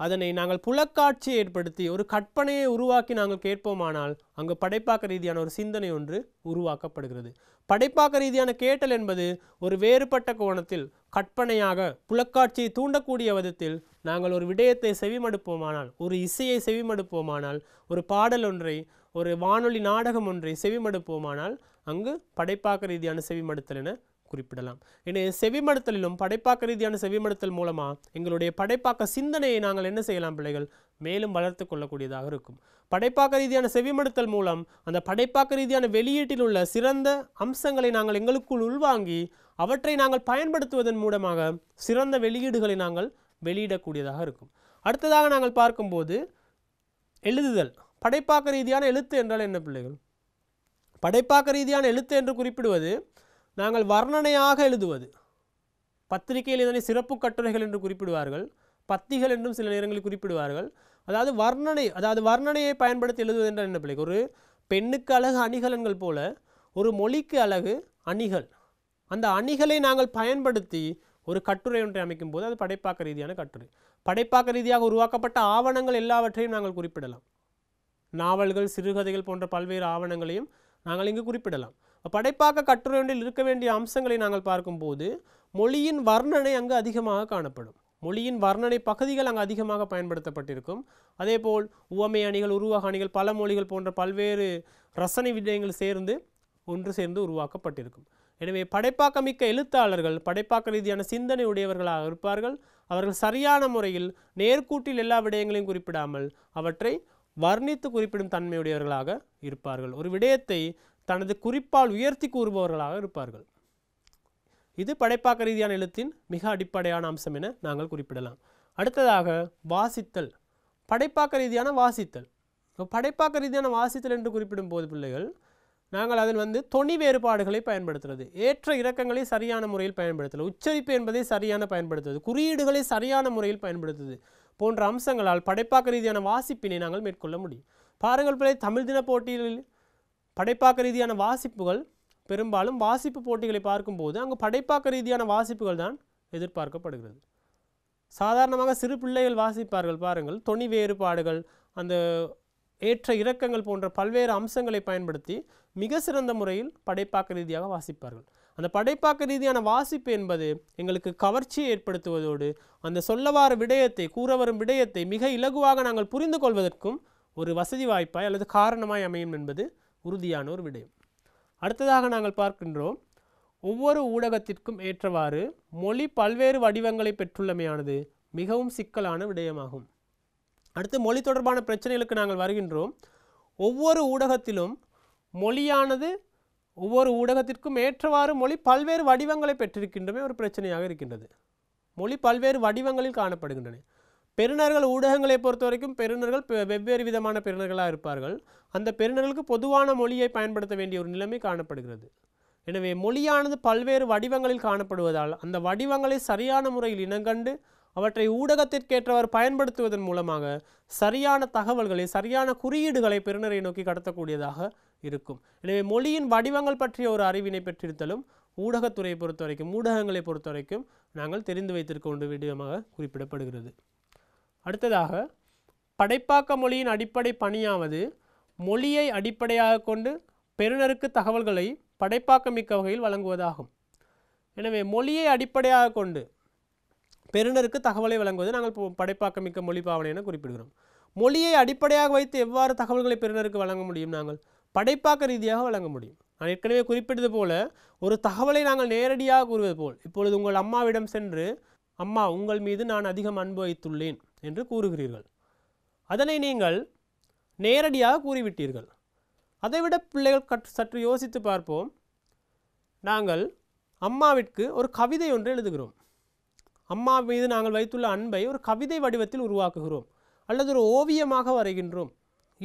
அதனை நாங்கள் புலக்காட்சி ஏற்படுத்தி ஒரு கற்பனையை உருவாக்கி நாங்கள் கேட்போமானால் அங்கு படைப்பாக்க ரீதியான ஒரு சிந்தனை ஒன்று உருவாக்கப்படுகிறது படைப்பாக்க ரீதியான கேட்டல் என்பது ஒரு வேறுபட்ட கோணத்தில் கற்பனையாக புலக்காட்சியை தூண்டக்கூடிய விதத்தில் நாங்கள் ஒரு விடயத்தை செவிமடுப்போமானால் ஒரு இசையை செவிமடுப்போமானால் ஒரு பாடல் ஒன்றை ஒரு வானொலி நாடகம் ஒன்றை செவிமடுப்போமானால் அங்கு படைப்பாக்க ரீதியான செவிமடுத்தல் என குறிப்பிடலாம் எனவே செவிமடுத்தலிலும் படைப்பாக்க ரீதியான செவிமடுத்தல் மூலமாக எங்களுடைய படைப்பாக்க சிந்தனையை நாங்கள் என்ன செய்யலாம் பிள்ளைகள் மேலும் வளர்த்து கொள்ளக்கூடியதாக இருக்கும் படைப்பாக்க ரீதியான செவிமடுத்தல் மூலம் அந்த படைப்பாக்க ரீதியான வெளியீட்டில் உள்ள சிறந்த அம்சங்களை நாங்கள் எங்களுக்குள் உள்வாங்கி அவற்றை நாங்கள் பயன்படுத்துவதன் மூலமாக சிறந்த வெளியீடுகளை நாங்கள் வெளியிடக்கூடியதாக இருக்கும் அடுத்ததாக நாங்கள் பார்க்கும்போது எழுதுதல் படைப்பாக்க ரீதியான எழுத்து என்றால் என்ன பிள்ளைகள் படைப்பாக்க ரீதியான எழுத்து என்று குறிப்பிடுவது நாங்கள் வர்ணனையாக எழுதுவது பத்திரிகையில் இதனை சிறப்பு கட்டுரைகள் என்று குறிப்பிடுவார்கள் பத்திகள் என்றும் சில நேரங்களில் குறிப்பிடுவார்கள் அதாவது வர்ணனை அதாவது வர்ணனையை பயன்படுத்தி எழுதுவது என்ற என்ன பிள்ளைக்கு ஒரு பெண்ணுக்கு அழகு அணிகலன்கள் போல ஒரு மொழிக்கு அழகு அணிகள் அந்த அணிகளை நாங்கள் பயன்படுத்தி ஒரு கட்டுரை ஒன்றை அமைக்கும் போது அது படைப்பாக்க ரீதியான கட்டுரை படைப்பாக்க ரீதியாக உருவாக்கப்பட்ட ஆவணங்கள் எல்லாவற்றையும் நாங்கள் குறிப்பிடலாம் நாவல்கள் சிறுகதைகள் போன்ற பல்வேறு ஆவணங்களையும் நாங்கள் இங்கு குறிப்பிடலாம் படைப்பாக்க ஒன்றில் இருக்க வேண்டிய அம்சங்களை நாங்கள் பார்க்கும்போது மொழியின் வர்ணனை அங்கு அதிகமாக காணப்படும் மொழியின் வர்ணனை பகுதிகள் அங்கு அதிகமாக பயன்படுத்தப்பட்டிருக்கும் அதேபோல் உவமை அணிகள் உருவக அணிகள் பல மொழிகள் போன்ற பல்வேறு ரசனை விடயங்கள் சேர்ந்து ஒன்று சேர்ந்து உருவாக்கப்பட்டிருக்கும் எனவே படைப்பாக்கமிக்க எழுத்தாளர்கள் படைப்பாக்க ரீதியான சிந்தனை உடையவர்களாக இருப்பார்கள் அவர்கள் சரியான முறையில் நேர்கூட்டில் எல்லா விடயங்களையும் குறிப்பிடாமல் அவற்றை வர்ணித்து குறிப்பிடும் தன்மையுடையவர்களாக இருப்பார்கள் ஒரு விடயத்தை தனது குறிப்பால் உயர்த்தி கூறுபவர்களாக இருப்பார்கள் இது படைப்பாக்க ரீதியான எழுத்தின் மிக அடிப்படையான அம்சம் என நாங்கள் குறிப்பிடலாம் அடுத்ததாக வாசித்தல் படைப்பாக்க ரீதியான வாசித்தல் இப்போ படைப்பாக்க ரீதியான வாசித்தல் என்று குறிப்பிடும் போது பிள்ளைகள் நாங்கள் அதில் வந்து தொனி வேறுபாடுகளை பயன்படுத்துறது ஏற்ற இறக்கங்களை சரியான முறையில் பயன்படுத்தல உச்சரிப்பு என்பதை சரியான பயன்படுத்துவது குறியீடுகளை சரியான முறையில் பயன்படுத்துவது போன்ற அம்சங்களால் படைப்பாக்க ரீதியான வாசிப்பினை நாங்கள் மேற்கொள்ள முடியும் பாருங்கள் பிள்ளை தமிழ் தின போட்டியில் படைப்பாக்க ரீதியான வாசிப்புகள் பெரும்பாலும் வாசிப்பு போட்டிகளை பார்க்கும்போது அங்கு படைப்பாக்க ரீதியான வாசிப்புகள் தான் எதிர்பார்க்கப்படுகிறது சாதாரணமாக சிறு பிள்ளைகள் வாசிப்பார்கள் பாருங்கள் தொனி வேறுபாடுகள் அந்த ஏற்ற இறக்கங்கள் போன்ற பல்வேறு அம்சங்களை பயன்படுத்தி மிக சிறந்த முறையில் படைப்பாக்க ரீதியாக வாசிப்பார்கள் அந்த படைப்பாக்க ரீதியான வாசிப்பு என்பது எங்களுக்கு கவர்ச்சியை ஏற்படுத்துவதோடு அந்த சொல்லவார விடயத்தை கூற வரும் விடயத்தை மிக இலகுவாக நாங்கள் புரிந்து கொள்வதற்கும் ஒரு வசதி வாய்ப்பாய் அல்லது காரணமாய் அமையும் என்பது உறுதியான ஒரு விடயம் அடுத்ததாக நாங்கள் பார்க்கின்றோம் ஒவ்வொரு ஊடகத்திற்கும் ஏற்றவாறு மொழி பல்வேறு வடிவங்களை பெற்றுள்ளமையானது மிகவும் சிக்கலான விடயமாகும் அடுத்து மொழி தொடர்பான பிரச்சனைகளுக்கு நாங்கள் வருகின்றோம் ஒவ்வொரு ஊடகத்திலும் மொழியானது ஒவ்வொரு ஊடகத்திற்கும் ஏற்றவாறு மொழி பல்வேறு வடிவங்களை பெற்றிருக்கின்றமே ஒரு பிரச்சனையாக இருக்கின்றது மொழி பல்வேறு வடிவங்களில் காணப்படுகின்றன பெருநர்கள் ஊடகங்களை பொறுத்த வரைக்கும் பெருநர்கள் வெவ்வேறு விதமான பெருநர்களாக இருப்பார்கள் அந்த பெருநர்களுக்கு பொதுவான மொழியை பயன்படுத்த வேண்டிய ஒரு நிலைமை காணப்படுகிறது எனவே மொழியானது பல்வேறு வடிவங்களில் காணப்படுவதால் அந்த வடிவங்களை சரியான முறையில் இனங்கண்டு அவற்றை ஊடகத்திற்கேற்றவர் பயன்படுத்துவதன் மூலமாக சரியான தகவல்களை சரியான குறியீடுகளை பெருநரை நோக்கி கடத்தக்கூடியதாக இருக்கும் எனவே மொழியின் வடிவங்கள் பற்றிய ஒரு அறிவினை பெற்றிருத்தலும் ஊடகத்துறையை பொறுத்த வரைக்கும் ஊடகங்களை பொறுத்த வரைக்கும் நாங்கள் தெரிந்து வைத்திருக்க வேண்டிய விடயமாக குறிப்பிடப்படுகிறது அடுத்ததாக படைப்பாக்க மொழியின் அடிப்படை பணியாவது மொழியை அடிப்படையாக கொண்டு பெறுநருக்கு தகவல்களை படைப்பாக்கமிக்க வகையில் வழங்குவதாகும் எனவே மொழியை அடிப்படையாக கொண்டு பெறுநருக்கு தகவலை வழங்குவது நாங்கள் படைப்பாக்கமிக்க மொழி பாவனை என குறிப்பிடுகிறோம் மொழியை அடிப்படையாக வைத்து எவ்வாறு தகவல்களை பெறுநருக்கு வழங்க முடியும் நாங்கள் படைப்பாக்க ரீதியாக வழங்க முடியும் நான் ஏற்கனவே குறிப்பிட்டது போல ஒரு தகவலை நாங்கள் நேரடியாக கூறுவது போல் இப்பொழுது உங்கள் அம்மாவிடம் சென்று அம்மா உங்கள் மீது நான் அதிகம் அன்பு வைத்துள்ளேன் என்று கூறுகிறீர்கள் அதனை நீங்கள் நேரடியாக கூறிவிட்டீர்கள் அதைவிட பிள்ளைகள் கற்று சற்று யோசித்து பார்ப்போம் நாங்கள் அம்மாவிற்கு ஒரு கவிதை ஒன்று எழுதுகிறோம் அம்மா மீது நாங்கள் வைத்துள்ள அன்பை ஒரு கவிதை வடிவத்தில் உருவாக்குகிறோம் அல்லது ஒரு ஓவியமாக வரைகின்றோம்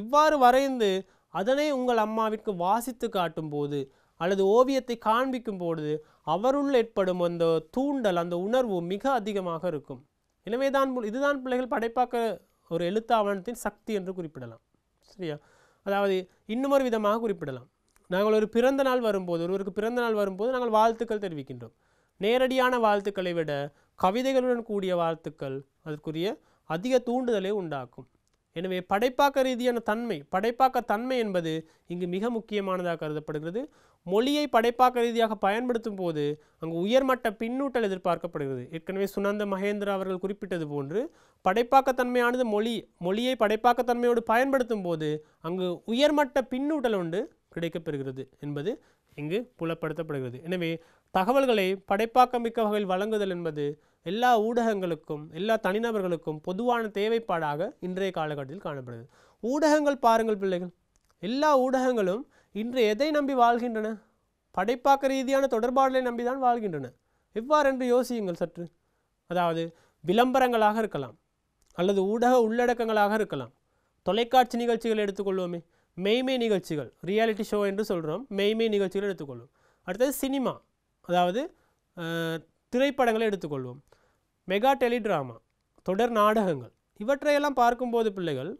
இவ்வாறு வரைந்து அதனை உங்கள் அம்மாவிற்கு வாசித்து காட்டும்போது அல்லது ஓவியத்தை காண்பிக்கும் பொழுது அவருள் ஏற்படும் அந்த தூண்டல் அந்த உணர்வு மிக அதிகமாக இருக்கும் எனவே தான் இதுதான் பிள்ளைகள் படைப்பாக்க ஒரு எழுத்தாவணத்தின் சக்தி என்று குறிப்பிடலாம் சரியா அதாவது இன்னுமொரு விதமாக குறிப்பிடலாம் நாங்கள் ஒரு பிறந்த நாள் வரும்போது ஒருவருக்கு பிறந்த நாள் வரும்போது நாங்கள் வாழ்த்துக்கள் தெரிவிக்கின்றோம் நேரடியான வாழ்த்துக்களை விட கவிதைகளுடன் கூடிய வாழ்த்துக்கள் அதற்குரிய அதிக தூண்டுதலை உண்டாக்கும் எனவே படைப்பாக்க ரீதியான தன்மை படைப்பாக்க தன்மை என்பது இங்கு மிக முக்கியமானதாக கருதப்படுகிறது மொழியை படைப்பாக்க ரீதியாக பயன்படுத்தும் போது அங்கு உயர்மட்ட பின்னூட்டல் எதிர்பார்க்கப்படுகிறது ஏற்கனவே சுனந்த மகேந்திரா அவர்கள் குறிப்பிட்டது போன்று படைப்பாக்கத்தன்மையானது மொழி மொழியை படைப்பாக்கத்தன்மையோடு பயன்படுத்தும் போது அங்கு உயர்மட்ட பின்னூட்டல் உண்டு கிடைக்கப்பெறுகிறது என்பது இங்கு புலப்படுத்தப்படுகிறது எனவே தகவல்களை படைப்பாக்கமிக்க வகையில் வழங்குதல் என்பது எல்லா ஊடகங்களுக்கும் எல்லா தனிநபர்களுக்கும் பொதுவான தேவைப்பாடாக இன்றைய காலகட்டத்தில் காணப்படுகிறது ஊடகங்கள் பாருங்கள் பிள்ளைகள் எல்லா ஊடகங்களும் இன்று எதை நம்பி வாழ்கின்றன படைப்பாக்க ரீதியான தொடர்பாடலை நம்பி தான் வாழ்கின்றன எவ்வாறென்று யோசியுங்கள் சற்று அதாவது விளம்பரங்களாக இருக்கலாம் அல்லது ஊடக உள்ளடக்கங்களாக இருக்கலாம் தொலைக்காட்சி நிகழ்ச்சிகள் எடுத்துக்கொள்வோமே மெய்மை நிகழ்ச்சிகள் ரியாலிட்டி ஷோ என்று சொல்கிறோம் மெய்மை நிகழ்ச்சிகள் எடுத்துக்கொள்வோம் அடுத்தது சினிமா அதாவது திரைப்படங்களை எடுத்துக்கொள்வோம் மெகா டெலிட்ராமா தொடர் நாடகங்கள் இவற்றையெல்லாம் பார்க்கும்போது பிள்ளைகள்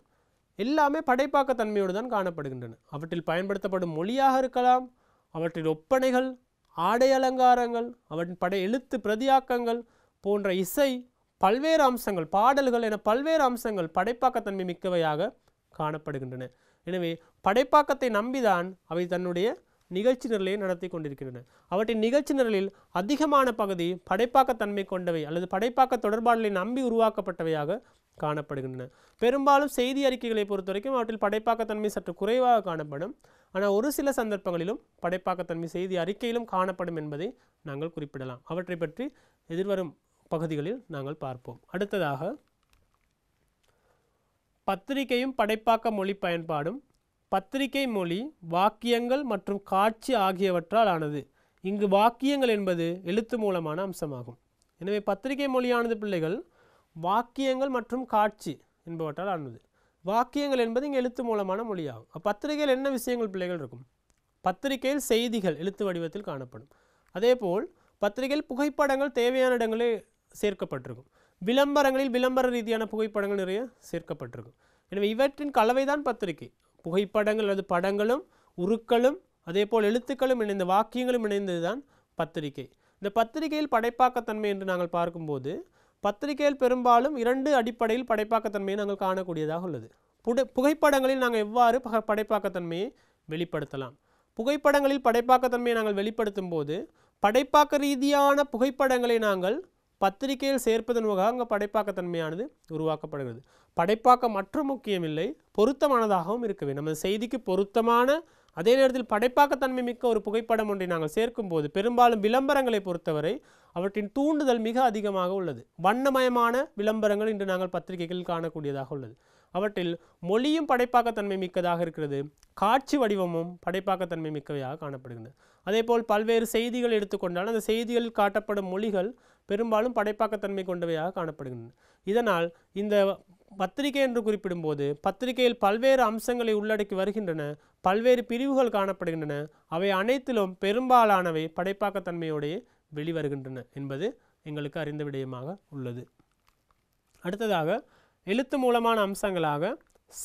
எல்லாமே படைப்பாக்கத்தன்மையோடு தான் காணப்படுகின்றன அவற்றில் பயன்படுத்தப்படும் மொழியாக இருக்கலாம் அவற்றில் ஒப்பனைகள் ஆடை அலங்காரங்கள் அவற்றின் படை எழுத்து பிரதியாக்கங்கள் போன்ற இசை பல்வேறு அம்சங்கள் பாடல்கள் என பல்வேறு அம்சங்கள் படைப்பாக்கத்தன்மை மிக்கவையாக காணப்படுகின்றன எனவே படைப்பாக்கத்தை நம்பிதான் அவை தன்னுடைய நிகழ்ச்சி நிரலை நடத்தி கொண்டிருக்கின்றன அவற்றின் நிகழ்ச்சி நிரலில் அதிகமான பகுதி படைப்பாக்கத்தன்மை கொண்டவை அல்லது படைப்பாக்க தொடர்பாடலை நம்பி உருவாக்கப்பட்டவையாக காணப்படுகின்றன பெரும்பாலும் செய்தி அறிக்கைகளை பொறுத்த வரைக்கும் அவற்றில் படைப்பாக்கத்தன்மை சற்று குறைவாக காணப்படும் ஆனால் ஒரு சில சந்தர்ப்பங்களிலும் படைப்பாக்கத்தன்மை செய்தி அறிக்கையிலும் காணப்படும் என்பதை நாங்கள் குறிப்பிடலாம் அவற்றை பற்றி எதிர்வரும் பகுதிகளில் நாங்கள் பார்ப்போம் அடுத்ததாக பத்திரிகையும் படைப்பாக்க மொழி பயன்பாடும் பத்திரிகை மொழி வாக்கியங்கள் மற்றும் காட்சி ஆகியவற்றால் ஆனது இங்கு வாக்கியங்கள் என்பது எழுத்து மூலமான அம்சமாகும் எனவே பத்திரிகை மொழியானது பிள்ளைகள் வாக்கியங்கள் மற்றும் காட்சி என்பவற்றால் ஆனது வாக்கியங்கள் என்பது இங்கே எழுத்து மூலமான மொழியாகும் பத்திரிகையில் என்ன விஷயங்கள் பிள்ளைகள் இருக்கும் பத்திரிகையில் செய்திகள் எழுத்து வடிவத்தில் காணப்படும் அதேபோல் பத்திரிகையில் புகைப்படங்கள் தேவையான இடங்களே சேர்க்கப்பட்டிருக்கும் விளம்பரங்களில் விளம்பர ரீதியான புகைப்படங்கள் நிறைய சேர்க்கப்பட்டிருக்கும் எனவே இவற்றின் கலவை தான் பத்திரிகை புகைப்படங்கள் அல்லது படங்களும் உருக்களும் அதே போல் எழுத்துக்களும் இணைந்த வாக்கியங்களும் இணைந்தது தான் பத்திரிகை இந்த பத்திரிகையில் படைப்பாக்கத்தன்மை என்று நாங்கள் பார்க்கும்போது பத்திரிகையில் பெரும்பாலும் இரண்டு அடிப்படையில் படைப்பாக்கத்தன்மையை நாங்கள் காணக்கூடியதாக உள்ளது புட புகைப்படங்களில் நாங்கள் எவ்வாறு பக படைப்பாக்கத்தன்மையை வெளிப்படுத்தலாம் புகைப்படங்களில் படைப்பாக்கத்தன்மையை நாங்கள் வெளிப்படுத்தும் போது படைப்பாக்க ரீதியான புகைப்படங்களை நாங்கள் பத்திரிகையில் சேர்ப்பதன் மூலம் அங்கே படைப்பாக்கத்தன்மையானது உருவாக்கப்படுகிறது படைப்பாக்கம் மற்றும் முக்கியமில்லை பொருத்தமானதாகவும் இருக்கவே நமது செய்திக்கு பொருத்தமான அதே நேரத்தில் படைப்பாக்கத்தன்மை மிக்க ஒரு புகைப்படம் ஒன்றை நாங்கள் சேர்க்கும்போது பெரும்பாலும் விளம்பரங்களை பொறுத்தவரை அவற்றின் தூண்டுதல் மிக அதிகமாக உள்ளது வண்ணமயமான விளம்பரங்கள் இன்று நாங்கள் பத்திரிகைகளில் காணக்கூடியதாக உள்ளது அவற்றில் மொழியும் படைப்பாக்கத்தன்மை மிக்கதாக இருக்கிறது காட்சி வடிவமும் படைப்பாக்கத்தன்மை மிக்கவையாக காணப்படுகின்றன அதேபோல் பல்வேறு செய்திகள் எடுத்துக்கொண்டால் அந்த செய்திகளில் காட்டப்படும் மொழிகள் பெரும்பாலும் படைப்பாக்கத்தன்மை கொண்டவையாக காணப்படுகின்றன இதனால் இந்த பத்திரிகை என்று குறிப்பிடும்போது பத்திரிகையில் பல்வேறு அம்சங்களை உள்ளடக்கி வருகின்றன பல்வேறு பிரிவுகள் காணப்படுகின்றன அவை அனைத்திலும் பெரும்பாலானவை படைப்பாக்கத்தன்மையோடையே வெளிவருகின்றன என்பது எங்களுக்கு அறிந்த விடயமாக உள்ளது அடுத்ததாக எழுத்து மூலமான அம்சங்களாக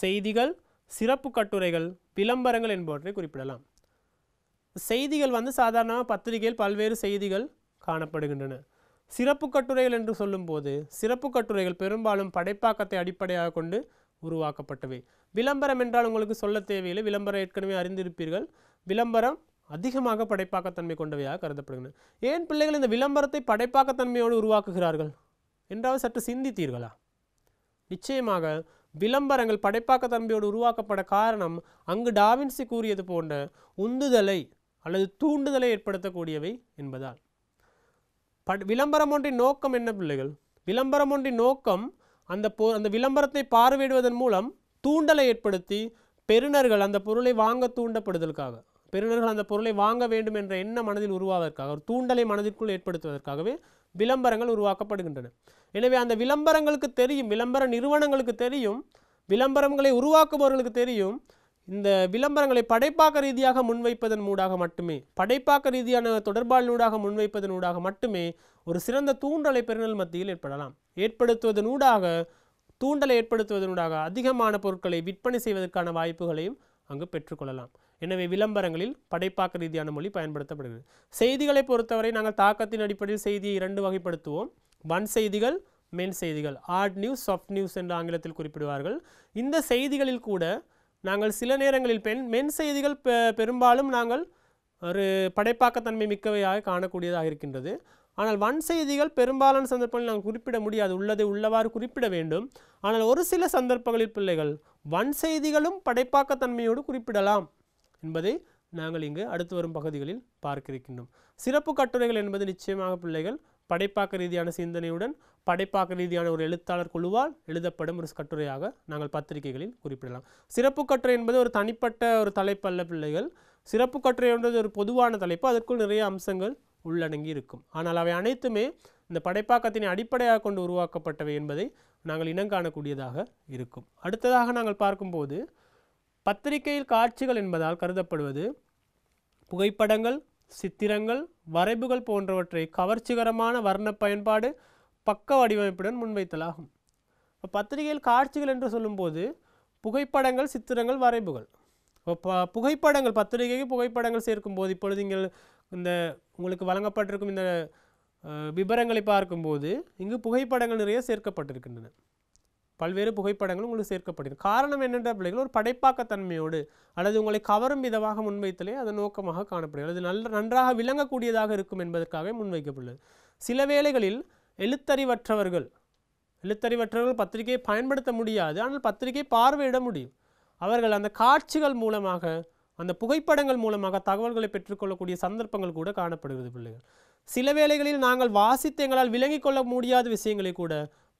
செய்திகள் சிறப்பு கட்டுரைகள் விளம்பரங்கள் என்பவற்றை குறிப்பிடலாம் செய்திகள் வந்து சாதாரணமாக பத்திரிகையில் பல்வேறு செய்திகள் காணப்படுகின்றன சிறப்பு கட்டுரைகள் என்று சொல்லும்போது சிறப்பு கட்டுரைகள் பெரும்பாலும் படைப்பாக்கத்தை அடிப்படையாக கொண்டு உருவாக்கப்பட்டவை விளம்பரம் என்றால் உங்களுக்கு சொல்ல தேவையில்லை விளம்பரம் ஏற்கனவே அறிந்திருப்பீர்கள் விளம்பரம் அதிகமாக படைப்பாக்கத்தன்மை கொண்டவையாக கருதப்படுகின்றன ஏன் பிள்ளைகள் இந்த விளம்பரத்தை படைப்பாக்கத்தன்மையோடு உருவாக்குகிறார்கள் என்றாவது சற்று சிந்தித்தீர்களா நிச்சயமாக விளம்பரங்கள் படைப்பாக்கத்தன்மையோடு உருவாக்கப்பட காரணம் அங்கு டாவின்சி கூறியது போன்ற உந்துதலை அல்லது தூண்டுதலை ஏற்படுத்தக்கூடியவை என்பதால் பட் விளம்பரம் ஒன்றின் நோக்கம் என்ன பிள்ளைகள் விளம்பரம் ஒன்றின் நோக்கம் அந்த பொ அந்த விளம்பரத்தை பார்வையிடுவதன் மூலம் தூண்டலை ஏற்படுத்தி பெறுநர்கள் அந்த பொருளை வாங்க தூண்டப்படுதலுக்காக பெறுநர்கள் அந்த பொருளை வாங்க வேண்டும் என்ற எண்ணம் மனதில் உருவாவதற்காக ஒரு தூண்டலை மனதிற்குள் ஏற்படுத்துவதற்காகவே விளம்பரங்கள் உருவாக்கப்படுகின்றன எனவே அந்த விளம்பரங்களுக்கு தெரியும் விளம்பர நிறுவனங்களுக்கு தெரியும் விளம்பரங்களை உருவாக்குபவர்களுக்கு தெரியும் இந்த விளம்பரங்களை படைப்பாக்க ரீதியாக முன்வைப்பதன் ஊடாக மட்டுமே படைப்பாக்க ரீதியான தொடர்பாளினூடாக முன்வைப்பதன் ஊடாக மட்டுமே ஒரு சிறந்த தூண்டலை பெருநல் மத்தியில் ஏற்படலாம் ஏற்படுத்துவதன் ஊடாக தூண்டலை ஏற்படுத்துவதனூடாக அதிகமான பொருட்களை விற்பனை செய்வதற்கான வாய்ப்புகளையும் அங்கு பெற்றுக்கொள்ளலாம் எனவே விளம்பரங்களில் படைப்பாக்க ரீதியான மொழி பயன்படுத்தப்படுகிறது செய்திகளை பொறுத்தவரை நாங்கள் தாக்கத்தின் அடிப்படையில் செய்தியை இரண்டு வகைப்படுத்துவோம் வன் செய்திகள் மென் செய்திகள் ஆட் நியூஸ் சாஃப்ட் நியூஸ் என்று ஆங்கிலத்தில் குறிப்பிடுவார்கள் இந்த செய்திகளில் கூட நாங்கள் சில நேரங்களில் பெண் மென் செய்திகள் பெரும்பாலும் நாங்கள் ஒரு படைப்பாக்கத்தன்மை மிக்கவையாக காணக்கூடியதாக இருக்கின்றது ஆனால் வன் செய்திகள் பெரும்பாலான சந்தர்ப்பங்களில் நாங்கள் குறிப்பிட முடியாது உள்ளதை உள்ளவாறு குறிப்பிட வேண்டும் ஆனால் ஒரு சில சந்தர்ப்பங்களில் பிள்ளைகள் வன் செய்திகளும் படைப்பாக்கத்தன்மையோடு குறிப்பிடலாம் என்பதை நாங்கள் இங்கு அடுத்து வரும் பகுதிகளில் பார்க்க இருக்கின்றோம் சிறப்பு கட்டுரைகள் என்பது நிச்சயமாக பிள்ளைகள் படைப்பாக்க ரீதியான சிந்தனையுடன் படைப்பாக்க ரீதியான ஒரு எழுத்தாளர் குழுவால் எழுதப்படும் ஒரு கட்டுரையாக நாங்கள் பத்திரிகைகளில் குறிப்பிடலாம் சிறப்பு கட்டுரை என்பது ஒரு தனிப்பட்ட ஒரு தலைப்பல்ல பிள்ளைகள் சிறப்பு கட்டுரை என்பது ஒரு பொதுவான தலைப்பு அதற்குள் நிறைய அம்சங்கள் உள்ளடங்கி இருக்கும் ஆனால் அவை அனைத்துமே இந்த படைப்பாக்கத்தினை அடிப்படையாக கொண்டு உருவாக்கப்பட்டவை என்பதை நாங்கள் இனங்காணக்கூடியதாக இருக்கும் அடுத்ததாக நாங்கள் பார்க்கும்போது பத்திரிகையில் காட்சிகள் என்பதால் கருதப்படுவது புகைப்படங்கள் சித்திரங்கள் வரைபுகள் போன்றவற்றை கவர்ச்சிகரமான வர்ண பயன்பாடு பக்க வடிவமைப்புடன் முன்வைத்தலாகும் இப்போ பத்திரிகையில் காட்சிகள் என்று சொல்லும்போது புகைப்படங்கள் சித்திரங்கள் வரைபுகள் இப்போ புகைப்படங்கள் பத்திரிகைக்கு புகைப்படங்கள் சேர்க்கும் போது இப்பொழுது நீங்கள் இந்த உங்களுக்கு வழங்கப்பட்டிருக்கும் இந்த விபரங்களை பார்க்கும்போது இங்கு புகைப்படங்கள் நிறைய சேர்க்கப்பட்டிருக்கின்றன பல்வேறு புகைப்படங்கள் உங்களுக்கு சேர்க்கப்படுகிறது காரணம் என்னென்ற பிள்ளைகள் ஒரு படைப்பாக்கத்தன்மையோடு அல்லது உங்களை கவரும் விதமாக முன்வைத்தலே அது நோக்கமாக காணப்படுகிறது அல்லது நல்ல நன்றாக விளங்கக்கூடியதாக இருக்கும் என்பதற்காக முன்வைக்கப்படுகிறது சில வேளைகளில் எழுத்தறிவற்றவர்கள் எழுத்தறிவற்றவர்கள் பத்திரிகையை பயன்படுத்த முடியாது ஆனால் பத்திரிகை பார்வையிட முடியும் அவர்கள் அந்த காட்சிகள் மூலமாக அந்த புகைப்படங்கள் மூலமாக தகவல்களை பெற்றுக்கொள்ளக்கூடிய சந்தர்ப்பங்கள் கூட காணப்படுகிறது பிள்ளைகள் சில வேளைகளில் நாங்கள் வாசித்து எங்களால் விளங்கிக் கொள்ள முடியாத விஷயங்களை கூட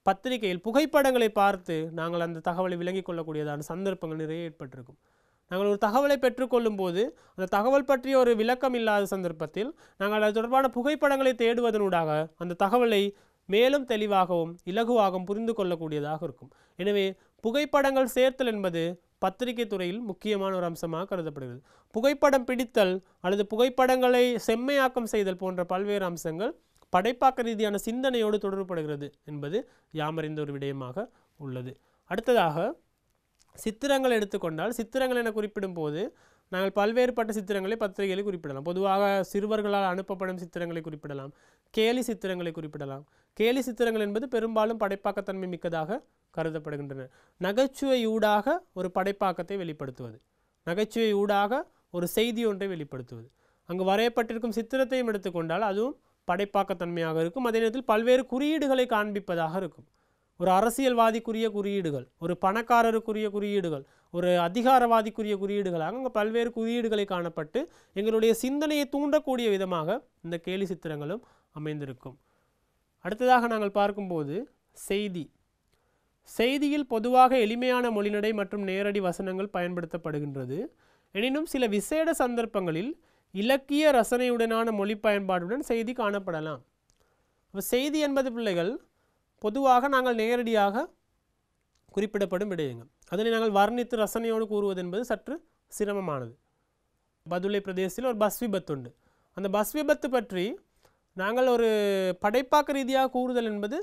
பத்திரிகையில் புகைப்படங்களை பார்த்து நாங்கள் அந்த தகவலை விளங்கி கொள்ளக்கூடியதான சந்தர்ப்பங்கள் நிறைய ஏற்பட்டிருக்கும் நாங்கள் ஒரு தகவலை பெற்றுக்கொள்ளும் போது அந்த தகவல் பற்றிய ஒரு விளக்கம் இல்லாத சந்தர்ப்பத்தில் நாங்கள் அது தொடர்பான புகைப்படங்களை தேடுவதனூடாக அந்த தகவலை மேலும் தெளிவாகவும் இலகுவாகவும் புரிந்து கொள்ளக்கூடியதாக இருக்கும் எனவே புகைப்படங்கள் சேர்த்தல் என்பது பத்திரிகை துறையில் முக்கியமான ஒரு அம்சமாக கருதப்படுகிறது புகைப்படம் பிடித்தல் அல்லது புகைப்படங்களை செம்மையாக்கம் செய்தல் போன்ற பல்வேறு அம்சங்கள் படைப்பாக்க ரீதியான சிந்தனையோடு தொடர்புபடுகிறது என்பது யாமறிந்த ஒரு விடயமாக உள்ளது அடுத்ததாக சித்திரங்கள் எடுத்துக்கொண்டால் சித்திரங்கள் என குறிப்பிடும் போது நாங்கள் பல்வேறுபட்ட சித்திரங்களை பத்திரிகைகளை குறிப்பிடலாம் பொதுவாக சிறுவர்களால் அனுப்பப்படும் சித்திரங்களை குறிப்பிடலாம் கேலி சித்திரங்களை குறிப்பிடலாம் கேலி சித்திரங்கள் என்பது பெரும்பாலும் படைப்பாக்கத்தன்மை மிக்கதாக கருதப்படுகின்றன நகைச்சுவை ஊடாக ஒரு படைப்பாக்கத்தை வெளிப்படுத்துவது நகைச்சுவை ஊடாக ஒரு செய்தி ஒன்றை வெளிப்படுத்துவது அங்கு வரையப்பட்டிருக்கும் சித்திரத்தையும் எடுத்துக்கொண்டால் அதுவும் படைப்பாக்கத்தன்மையாக இருக்கும் அதே நேரத்தில் பல்வேறு குறியீடுகளை காண்பிப்பதாக இருக்கும் ஒரு அரசியல்வாதிக்குரிய குறியீடுகள் ஒரு பணக்காரருக்குரிய குறியீடுகள் ஒரு அதிகாரவாதிக்குரிய குறியீடுகளாக அங்கே பல்வேறு குறியீடுகளை காணப்பட்டு எங்களுடைய சிந்தனையை தூண்டக்கூடிய விதமாக இந்த கேலி சித்திரங்களும் அமைந்திருக்கும் அடுத்ததாக நாங்கள் பார்க்கும்போது செய்தி செய்தியில் பொதுவாக எளிமையான மொழிநடை மற்றும் நேரடி வசனங்கள் பயன்படுத்தப்படுகின்றது எனினும் சில விசேட சந்தர்ப்பங்களில் இலக்கிய ரசனையுடனான மொழி பயன்பாடுடன் செய்தி காணப்படலாம் இப்போ செய்தி என்பது பிள்ளைகள் பொதுவாக நாங்கள் நேரடியாக குறிப்பிடப்படும் விடயங்கள் அதனை நாங்கள் வர்ணித்து ரசனையோடு கூறுவது என்பது சற்று சிரமமானது பதுளை பிரதேசத்தில் ஒரு பஸ் விபத்து உண்டு அந்த பஸ் விபத்து பற்றி நாங்கள் ஒரு படைப்பாக்க ரீதியாக கூறுதல் என்பது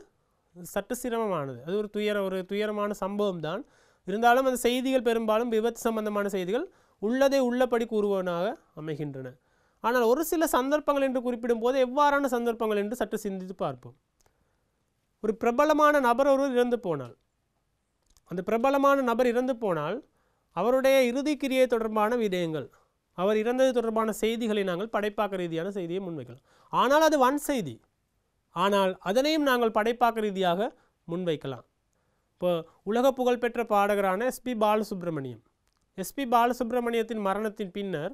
சற்று சிரமமானது அது ஒரு துயர ஒரு துயரமான சம்பவம் தான் இருந்தாலும் அந்த செய்திகள் பெரும்பாலும் விபத்து சம்பந்தமான செய்திகள் உள்ளதை உள்ளபடி கூறுவனாக அமைகின்றன ஆனால் ஒரு சில சந்தர்ப்பங்கள் என்று குறிப்பிடும்போது எவ்வாறான சந்தர்ப்பங்கள் என்று சற்று சிந்தித்து பார்ப்போம் ஒரு பிரபலமான நபர் ஒருவர் இறந்து போனால் அந்த பிரபலமான நபர் இறந்து போனால் அவருடைய இறுதி கிரியை தொடர்பான விடயங்கள் அவர் இறந்தது தொடர்பான செய்திகளை நாங்கள் படைப்பாக்க ரீதியான செய்தியை முன்வைக்கலாம் ஆனால் அது வன் செய்தி ஆனால் அதனையும் நாங்கள் படைப்பாக்க ரீதியாக முன்வைக்கலாம் இப்போ உலக புகழ்பெற்ற பாடகரான எஸ்பி பாலசுப்ரமணியம் எஸ்பி பாலசுப்ரமணியத்தின் மரணத்தின் பின்னர்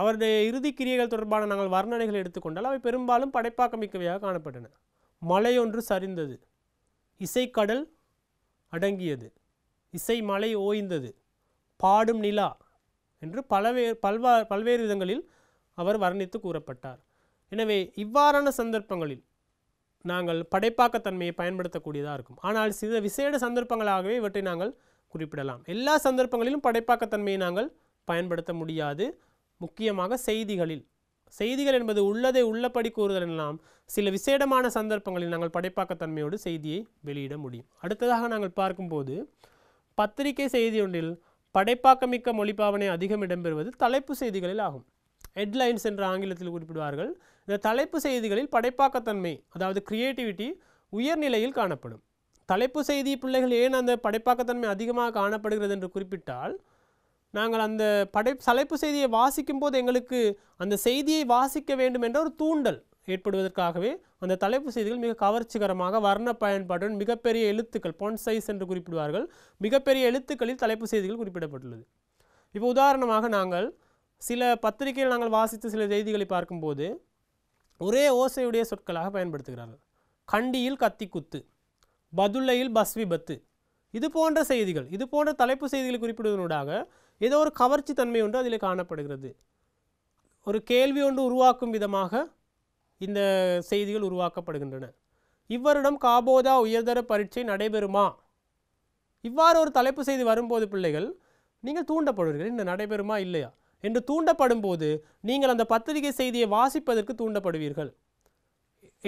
அவருடைய இறுதி கிரியைகள் தொடர்பான நாங்கள் வர்ணனைகளை எடுத்துக்கொண்டால் அவை பெரும்பாலும் படைப்பாக்கமிக்கவையாக காணப்பட்டன மலையொன்று சரிந்தது இசைக்கடல் அடங்கியது இசை மலை ஓய்ந்தது பாடும் நிலா என்று பலவே பல்வா பல்வேறு விதங்களில் அவர் வர்ணித்து கூறப்பட்டார் எனவே இவ்வாறான சந்தர்ப்பங்களில் நாங்கள் படைப்பாக்கத்தன்மையை பயன்படுத்தக்கூடியதாக இருக்கும் ஆனால் சில விசேட சந்தர்ப்பங்களாகவே இவற்றை நாங்கள் குறிப்பிடலாம் எல்லா சந்தர்ப்பங்களிலும் படைப்பாக்கத்தன்மையை நாங்கள் பயன்படுத்த முடியாது முக்கியமாக செய்திகளில் செய்திகள் என்பது உள்ளதை உள்ளபடி கூறுதல் எல்லாம் சில விசேடமான சந்தர்ப்பங்களில் நாங்கள் படைப்பாக்கத்தன்மையோடு செய்தியை வெளியிட முடியும் அடுத்ததாக நாங்கள் பார்க்கும்போது பத்திரிகை செய்தி ஒன்றில் படைப்பாக்கமிக்க மொழிபாவனை அதிகம் இடம்பெறுவது தலைப்பு செய்திகளில் ஆகும் ஹெட்லைன்ஸ் என்ற ஆங்கிலத்தில் குறிப்பிடுவார்கள் இந்த தலைப்பு செய்திகளில் படைப்பாக்கத்தன்மை அதாவது கிரியேட்டிவிட்டி உயர்நிலையில் காணப்படும் தலைப்பு செய்தி பிள்ளைகள் ஏன் அந்த படைப்பாக்கத்தன்மை அதிகமாக காணப்படுகிறது என்று குறிப்பிட்டால் நாங்கள் அந்த படை தலைப்பு செய்தியை வாசிக்கும் போது எங்களுக்கு அந்த செய்தியை வாசிக்க வேண்டும் என்ற ஒரு தூண்டல் ஏற்படுவதற்காகவே அந்த தலைப்பு செய்திகள் மிக கவர்ச்சிகரமாக வர்ண பயன்பாட்டுடன் மிகப்பெரிய எழுத்துக்கள் பொன்சைஸ் என்று குறிப்பிடுவார்கள் மிகப்பெரிய எழுத்துக்களில் தலைப்பு செய்திகள் குறிப்பிடப்பட்டுள்ளது இப்போ உதாரணமாக நாங்கள் சில பத்திரிகைகள் நாங்கள் வாசித்து சில செய்திகளை பார்க்கும்போது ஒரே ஓசையுடைய சொற்களாக பயன்படுத்துகிறார்கள் கண்டியில் கத்தி குத்து பதுல்லையில் பஸ் விபத்து இது போன்ற செய்திகள் இது போன்ற தலைப்பு செய்திகளை குறிப்பிடுவதனூடாக ஏதோ ஒரு கவர்ச்சி தன்மை ஒன்று அதில் காணப்படுகிறது ஒரு கேள்வி ஒன்று உருவாக்கும் விதமாக இந்த செய்திகள் உருவாக்கப்படுகின்றன இவ்வரிடம் காபோதா உயர்தர பரீட்சை நடைபெறுமா இவ்வாறு ஒரு தலைப்பு செய்தி வரும்போது பிள்ளைகள் நீங்கள் தூண்டப்படுவீர்கள் இந்த நடைபெறுமா இல்லையா என்று தூண்டப்படும் போது நீங்கள் அந்த பத்திரிகை செய்தியை வாசிப்பதற்கு தூண்டப்படுவீர்கள்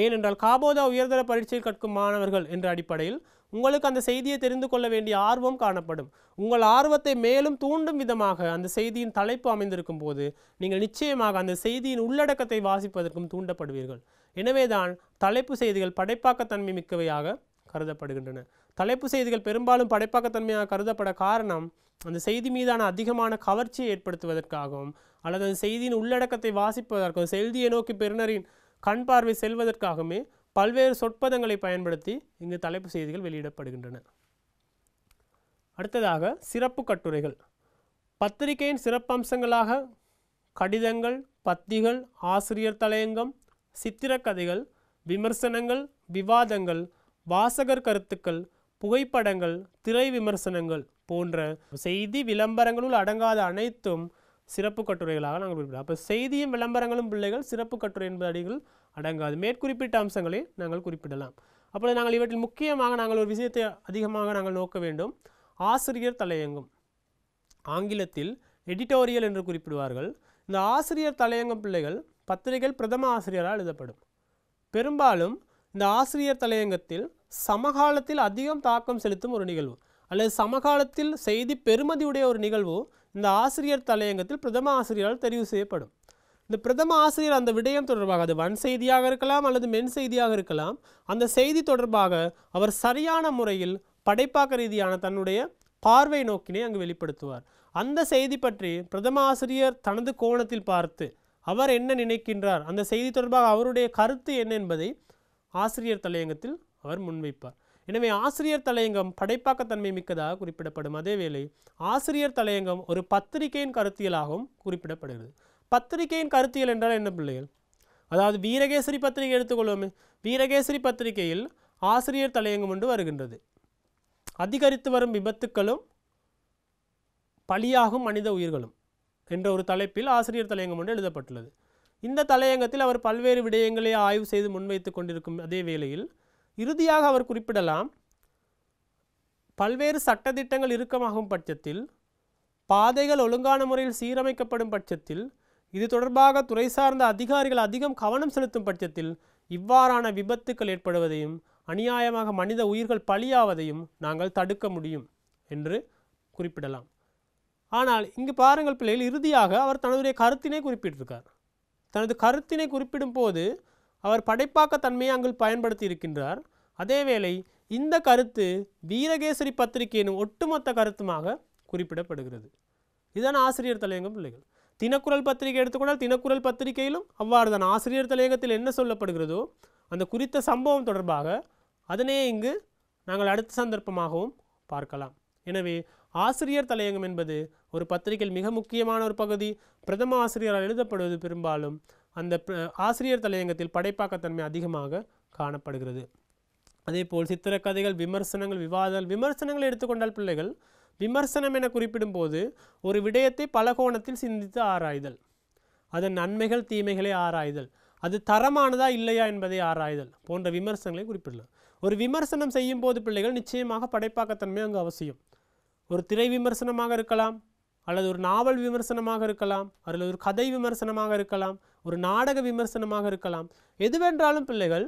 ஏனென்றால் காபோதா உயர்தர பரீட்சை கற்கும் மாணவர்கள் என்ற அடிப்படையில் உங்களுக்கு அந்த செய்தியை தெரிந்து கொள்ள வேண்டிய ஆர்வம் காணப்படும் உங்கள் ஆர்வத்தை மேலும் தூண்டும் விதமாக அந்த செய்தியின் தலைப்பு அமைந்திருக்கும் போது நீங்கள் நிச்சயமாக அந்த செய்தியின் உள்ளடக்கத்தை வாசிப்பதற்கும் தூண்டப்படுவீர்கள் எனவேதான் தலைப்பு செய்திகள் படைப்பாக்கத்தன்மை மிக்கவையாக கருதப்படுகின்றன தலைப்பு செய்திகள் பெரும்பாலும் படைப்பாக்கத்தன்மையாக கருதப்பட காரணம் அந்த செய்தி மீதான அதிகமான கவர்ச்சியை ஏற்படுத்துவதற்காகவும் அல்லது அந்த செய்தியின் உள்ளடக்கத்தை வாசிப்பதற்கும் செய்தியை நோக்கி பெருநரின் கண் பார்வை செல்வதற்காகவே பல்வேறு சொற்பதங்களை பயன்படுத்தி இங்கு தலைப்பு செய்திகள் வெளியிடப்படுகின்றன அடுத்ததாக சிறப்பு கட்டுரைகள் பத்திரிகையின் சிறப்பம்சங்களாக கடிதங்கள் பத்திகள் ஆசிரியர் தலையங்கம் சித்திரக்கதைகள் விமர்சனங்கள் விவாதங்கள் வாசகர் கருத்துக்கள் புகைப்படங்கள் திரை விமர்சனங்கள் போன்ற செய்தி விளம்பரங்களுள் அடங்காத அனைத்தும் சிறப்பு கட்டுரைகளாக நாங்கள் குறிப்பிடுவோம் அப்போ செய்தியும் விளம்பரங்களும் பிள்ளைகள் சிறப்பு கட்டுரை என்பது அடிகள் அடங்காது மேற்குறிப்பிட்ட அம்சங்களை நாங்கள் குறிப்பிடலாம் அப்பொழுது நாங்கள் இவற்றில் முக்கியமாக நாங்கள் ஒரு விஷயத்தை அதிகமாக நாங்கள் நோக்க வேண்டும் ஆசிரியர் தலையங்கம் ஆங்கிலத்தில் எடிட்டோரியல் என்று குறிப்பிடுவார்கள் இந்த ஆசிரியர் தலையங்கம் பிள்ளைகள் பத்திரிகைகள் பிரதம ஆசிரியரால் எழுதப்படும் பெரும்பாலும் இந்த ஆசிரியர் தலையங்கத்தில் சமகாலத்தில் அதிகம் தாக்கம் செலுத்தும் ஒரு நிகழ்வு அல்லது சமகாலத்தில் செய்தி பெருமதியுடைய ஒரு நிகழ்வு இந்த ஆசிரியர் தலையங்கத்தில் பிரதம ஆசிரியரால் தெரிவு செய்யப்படும் இந்த பிரதம ஆசிரியர் அந்த விடயம் தொடர்பாக அது வன் செய்தியாக இருக்கலாம் அல்லது மென் செய்தியாக இருக்கலாம் அந்த செய்தி தொடர்பாக அவர் சரியான முறையில் படைப்பாக்க ரீதியான தன்னுடைய பார்வை நோக்கினை அங்கு வெளிப்படுத்துவார் அந்த செய்தி பற்றி பிரதம ஆசிரியர் தனது கோணத்தில் பார்த்து அவர் என்ன நினைக்கின்றார் அந்த செய்தி தொடர்பாக அவருடைய கருத்து என்ன என்பதை ஆசிரியர் தலையங்கத்தில் அவர் முன்வைப்பார் எனவே ஆசிரியர் தலையங்கம் படைப்பாக்கத்தன்மை மிக்கதாக குறிப்பிடப்படும் அதேவேளை ஆசிரியர் தலையங்கம் ஒரு பத்திரிகையின் கருத்தியலாகவும் குறிப்பிடப்படுகிறது பத்திரிகையின் கருத்தியல் என்றால் என்ன பிள்ளைகள் அதாவது வீரகேசரி பத்திரிகை எடுத்துக்கொள்வோமே வீரகேசரி பத்திரிகையில் ஆசிரியர் தலையங்கம் ஒன்று வருகின்றது அதிகரித்து வரும் விபத்துக்களும் பலியாகும் மனித உயிர்களும் என்ற ஒரு தலைப்பில் ஆசிரியர் தலையங்கம் ஒன்று எழுதப்பட்டுள்ளது இந்த தலையங்கத்தில் அவர் பல்வேறு விடயங்களை ஆய்வு செய்து முன்வைத்து கொண்டிருக்கும் அதே வேளையில் இறுதியாக அவர் குறிப்பிடலாம் பல்வேறு சட்டத்திட்டங்கள் இறுக்கமாகும் பட்சத்தில் பாதைகள் ஒழுங்கான முறையில் சீரமைக்கப்படும் பட்சத்தில் இது தொடர்பாக துறை சார்ந்த அதிகாரிகள் அதிகம் கவனம் செலுத்தும் பட்சத்தில் இவ்வாறான விபத்துக்கள் ஏற்படுவதையும் அநியாயமாக மனித உயிர்கள் பலியாவதையும் நாங்கள் தடுக்க முடியும் என்று குறிப்பிடலாம் ஆனால் இங்கு பாருங்கள் பிள்ளைகள் இறுதியாக அவர் தனதுடைய கருத்தினை குறிப்பிட்டிருக்கார் தனது கருத்தினை குறிப்பிடும் போது அவர் படைப்பாக்க தன்மையை அங்கு பயன்படுத்தி இருக்கின்றார் அதேவேளை இந்த கருத்து வீரகேசரி பத்திரிகையின் ஒட்டுமொத்த கருத்துமாக குறிப்பிடப்படுகிறது இதான் ஆசிரியர் தலையங்கம் பிள்ளைகள் தினக்குரல் பத்திரிகை எடுத்துக்கொண்டால் தினக்குரல் பத்திரிகையிலும் அவ்வாறு தான் ஆசிரியர் தலையங்கத்தில் என்ன சொல்லப்படுகிறதோ அந்த குறித்த சம்பவம் தொடர்பாக அதனையே இங்கு நாங்கள் அடுத்த சந்தர்ப்பமாகவும் பார்க்கலாம் எனவே ஆசிரியர் தலையங்கம் என்பது ஒரு பத்திரிகையில் மிக முக்கியமான ஒரு பகுதி பிரதம ஆசிரியரால் எழுதப்படுவது பெரும்பாலும் அந்த ஆசிரியர் தலையங்கத்தில் படைப்பாக்கத்தன்மை அதிகமாக காணப்படுகிறது அதே போல் சித்திரக்கதைகள் விமர்சனங்கள் விவாதங்கள் விமர்சனங்களை எடுத்துக்கொண்டால் பிள்ளைகள் விமர்சனம் என குறிப்பிடும்போது ஒரு விடயத்தை பல கோணத்தில் சிந்தித்து ஆராய்தல் அதன் நன்மைகள் தீமைகளை ஆராய்தல் அது தரமானதா இல்லையா என்பதை ஆராய்தல் போன்ற விமர்சனங்களை குறிப்பிடலாம் ஒரு விமர்சனம் செய்யும் போது பிள்ளைகள் நிச்சயமாக படைப்பாக்கத்தன்மை அங்கு அவசியம் ஒரு திரை விமர்சனமாக இருக்கலாம் அல்லது ஒரு நாவல் விமர்சனமாக இருக்கலாம் அல்லது ஒரு கதை விமர்சனமாக இருக்கலாம் ஒரு நாடக விமர்சனமாக இருக்கலாம் எதுவென்றாலும் பிள்ளைகள்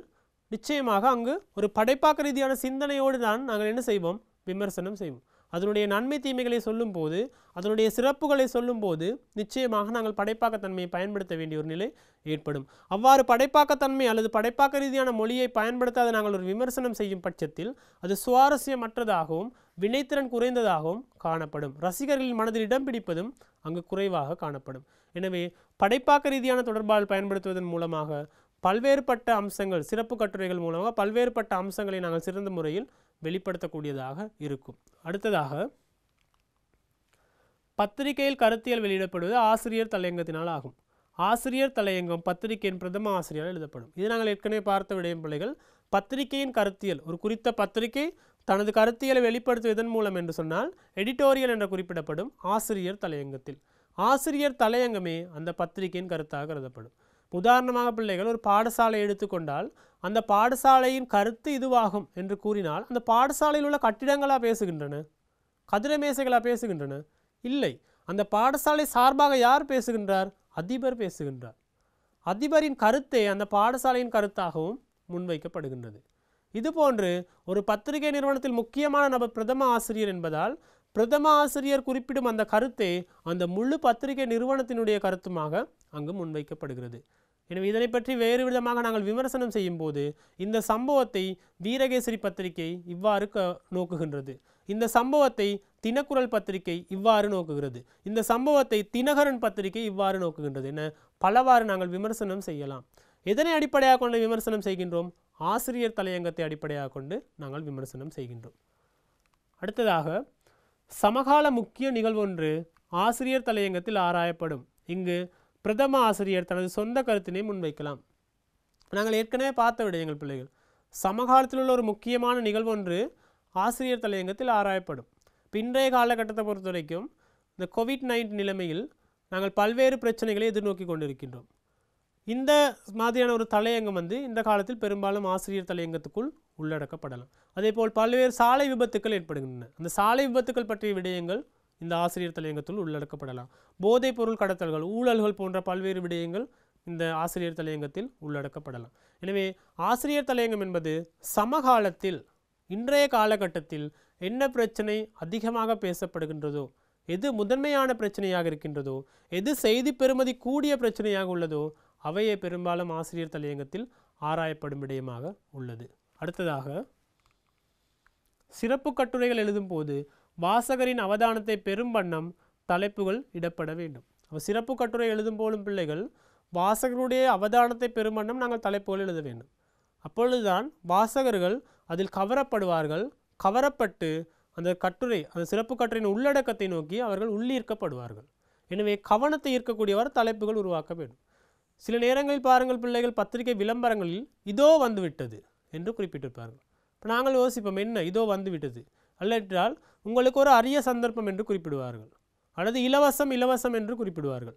நிச்சயமாக அங்கு ஒரு படைப்பாக்க ரீதியான சிந்தனையோடு தான் நாங்கள் என்ன செய்வோம் விமர்சனம் செய்வோம் அதனுடைய நன்மை தீமைகளை சொல்லும்போது அதனுடைய சிறப்புகளை சொல்லும்போது நிச்சயமாக நாங்கள் படைப்பாக்கத்தன்மையை பயன்படுத்த வேண்டிய ஒரு நிலை ஏற்படும் அவ்வாறு படைப்பாக்கத்தன்மை அல்லது படைப்பாக்க ரீதியான மொழியை பயன்படுத்தாத நாங்கள் ஒரு விமர்சனம் செய்யும் பட்சத்தில் அது சுவாரஸ்யமற்றதாகவும் வினைத்திறன் குறைந்ததாகவும் காணப்படும் ரசிகர்களின் மனதில் இடம் பிடிப்பதும் அங்கு குறைவாக காணப்படும் எனவே படைப்பாக்க ரீதியான தொடர்பால் பயன்படுத்துவதன் மூலமாக பல்வேறுபட்ட அம்சங்கள் சிறப்பு கட்டுரைகள் மூலமாக பல்வேறுபட்ட அம்சங்களை நாங்கள் சிறந்த முறையில் வெளிப்படுத்தக்கூடியதாக இருக்கும் அடுத்ததாக பத்திரிகையில் கருத்தியல் வெளியிடப்படுவது ஆசிரியர் தலையங்கத்தினால் ஆகும் ஆசிரியர் தலையங்கம் பத்திரிகையின் பிரதம ஆசிரியரால் எழுதப்படும் இது நாங்கள் ஏற்கனவே பார்த்த விடயம் பிள்ளைகள் பத்திரிகையின் கருத்தியல் ஒரு குறித்த பத்திரிகை தனது கருத்தியலை வெளிப்படுத்துவதன் மூலம் என்று சொன்னால் எடிட்டோரியல் என்று குறிப்பிடப்படும் ஆசிரியர் தலையங்கத்தில் ஆசிரியர் தலையங்கமே அந்த பத்திரிகையின் கருத்தாக கருதப்படும் உதாரணமாக பிள்ளைகள் ஒரு பாடசாலை எடுத்துக்கொண்டால் அந்த பாடசாலையின் கருத்து இதுவாகும் என்று கூறினால் அந்த பாடசாலையில் உள்ள கட்டிடங்களாக பேசுகின்றன கதிரமேசைகளாக மேசைகளாக பேசுகின்றன இல்லை அந்த பாடசாலை சார்பாக யார் பேசுகின்றார் அதிபர் பேசுகின்றார் அதிபரின் கருத்தே அந்த பாடசாலையின் கருத்தாகவும் முன்வைக்கப்படுகின்றது இதுபோன்று ஒரு பத்திரிகை நிறுவனத்தில் முக்கியமான நபர் பிரதம ஆசிரியர் என்பதால் பிரதம ஆசிரியர் குறிப்பிடும் அந்த கருத்தே அந்த முழு பத்திரிகை நிறுவனத்தினுடைய கருத்துமாக அங்கு முன்வைக்கப்படுகிறது எனவே இதனை பற்றி வேறு விதமாக நாங்கள் விமர்சனம் செய்யும்போது இந்த சம்பவத்தை வீரகேசரி பத்திரிகை இவ்வாறு க நோக்குகின்றது இந்த சம்பவத்தை தினக்குரல் பத்திரிகை இவ்வாறு நோக்குகிறது இந்த சம்பவத்தை தினகரன் பத்திரிகை இவ்வாறு நோக்குகின்றது என பலவாறு நாங்கள் விமர்சனம் செய்யலாம் எதனை அடிப்படையாக கொண்டு விமர்சனம் செய்கின்றோம் ஆசிரியர் தலையங்கத்தை அடிப்படையாக கொண்டு நாங்கள் விமர்சனம் செய்கின்றோம் அடுத்ததாக சமகால முக்கிய நிகழ்வொன்று ஆசிரியர் தலையங்கத்தில் ஆராயப்படும் இங்கு பிரதம ஆசிரியர் தனது சொந்த கருத்தினை முன்வைக்கலாம் நாங்கள் ஏற்கனவே பார்த்த விடயங்கள் பிள்ளைகள் சமகாலத்தில் உள்ள ஒரு முக்கியமான நிகழ்வு ஒன்று ஆசிரியர் தலையங்கத்தில் ஆராயப்படும் பின்றைய காலகட்டத்தை பொறுத்த வரைக்கும் இந்த கோவிட் நைன்டீன் நிலைமையில் நாங்கள் பல்வேறு பிரச்சனைகளை எதிர்நோக்கி கொண்டிருக்கின்றோம் இந்த மாதிரியான ஒரு தலையங்கம் வந்து இந்த காலத்தில் பெரும்பாலும் ஆசிரியர் தலையங்கத்துக்குள் உள்ளடக்கப்படலாம் அதே போல் பல்வேறு சாலை விபத்துக்கள் ஏற்படுகின்றன அந்த சாலை விபத்துக்கள் பற்றிய விடயங்கள் இந்த ஆசிரியர் தலையங்கத்துள் உள்ளடக்கப்படலாம் போதைப் பொருள் கடத்தல்கள் ஊழல்கள் போன்ற பல்வேறு விடயங்கள் இந்த ஆசிரியர் தலையங்கத்தில் உள்ளடக்கப்படலாம் எனவே ஆசிரியர் தலையங்கம் என்பது சமகாலத்தில் இன்றைய காலகட்டத்தில் என்ன பிரச்சனை அதிகமாக பேசப்படுகின்றதோ எது முதன்மையான பிரச்சனையாக இருக்கின்றதோ எது செய்தி பெறுமதி கூடிய பிரச்சனையாக உள்ளதோ அவையே பெரும்பாலும் ஆசிரியர் தலையங்கத்தில் ஆராயப்படும் விடயமாக உள்ளது அடுத்ததாக சிறப்பு கட்டுரைகள் எழுதும் போது வாசகரின் அவதானத்தை பெரும் வண்ணம் தலைப்புகள் இடப்பட வேண்டும் அவர் சிறப்பு கட்டுரை எழுதும் போலும் பிள்ளைகள் வாசகருடைய அவதானத்தை பெரும் வண்ணம் நாங்கள் தலைப்புகள் எழுத வேண்டும் அப்பொழுதுதான் வாசகர்கள் அதில் கவரப்படுவார்கள் கவரப்பட்டு அந்த கட்டுரை அந்த சிறப்பு கட்டுரையின் உள்ளடக்கத்தை நோக்கி அவர்கள் உள்ளீர்க்கப்படுவார்கள் எனவே கவனத்தை ஈர்க்கக்கூடியவர் தலைப்புகள் உருவாக்க வேண்டும் சில நேரங்களில் பாருங்கள் பிள்ளைகள் பத்திரிகை விளம்பரங்களில் இதோ வந்துவிட்டது என்று குறிப்பிட்டிருப்பார்கள் இப்போ நாங்கள் யோசிப்போம் என்ன இதோ வந்துவிட்டது அல்ல என்றால் உங்களுக்கு ஒரு அரிய சந்தர்ப்பம் என்று குறிப்பிடுவார்கள் அல்லது இலவசம் இலவசம் என்று குறிப்பிடுவார்கள்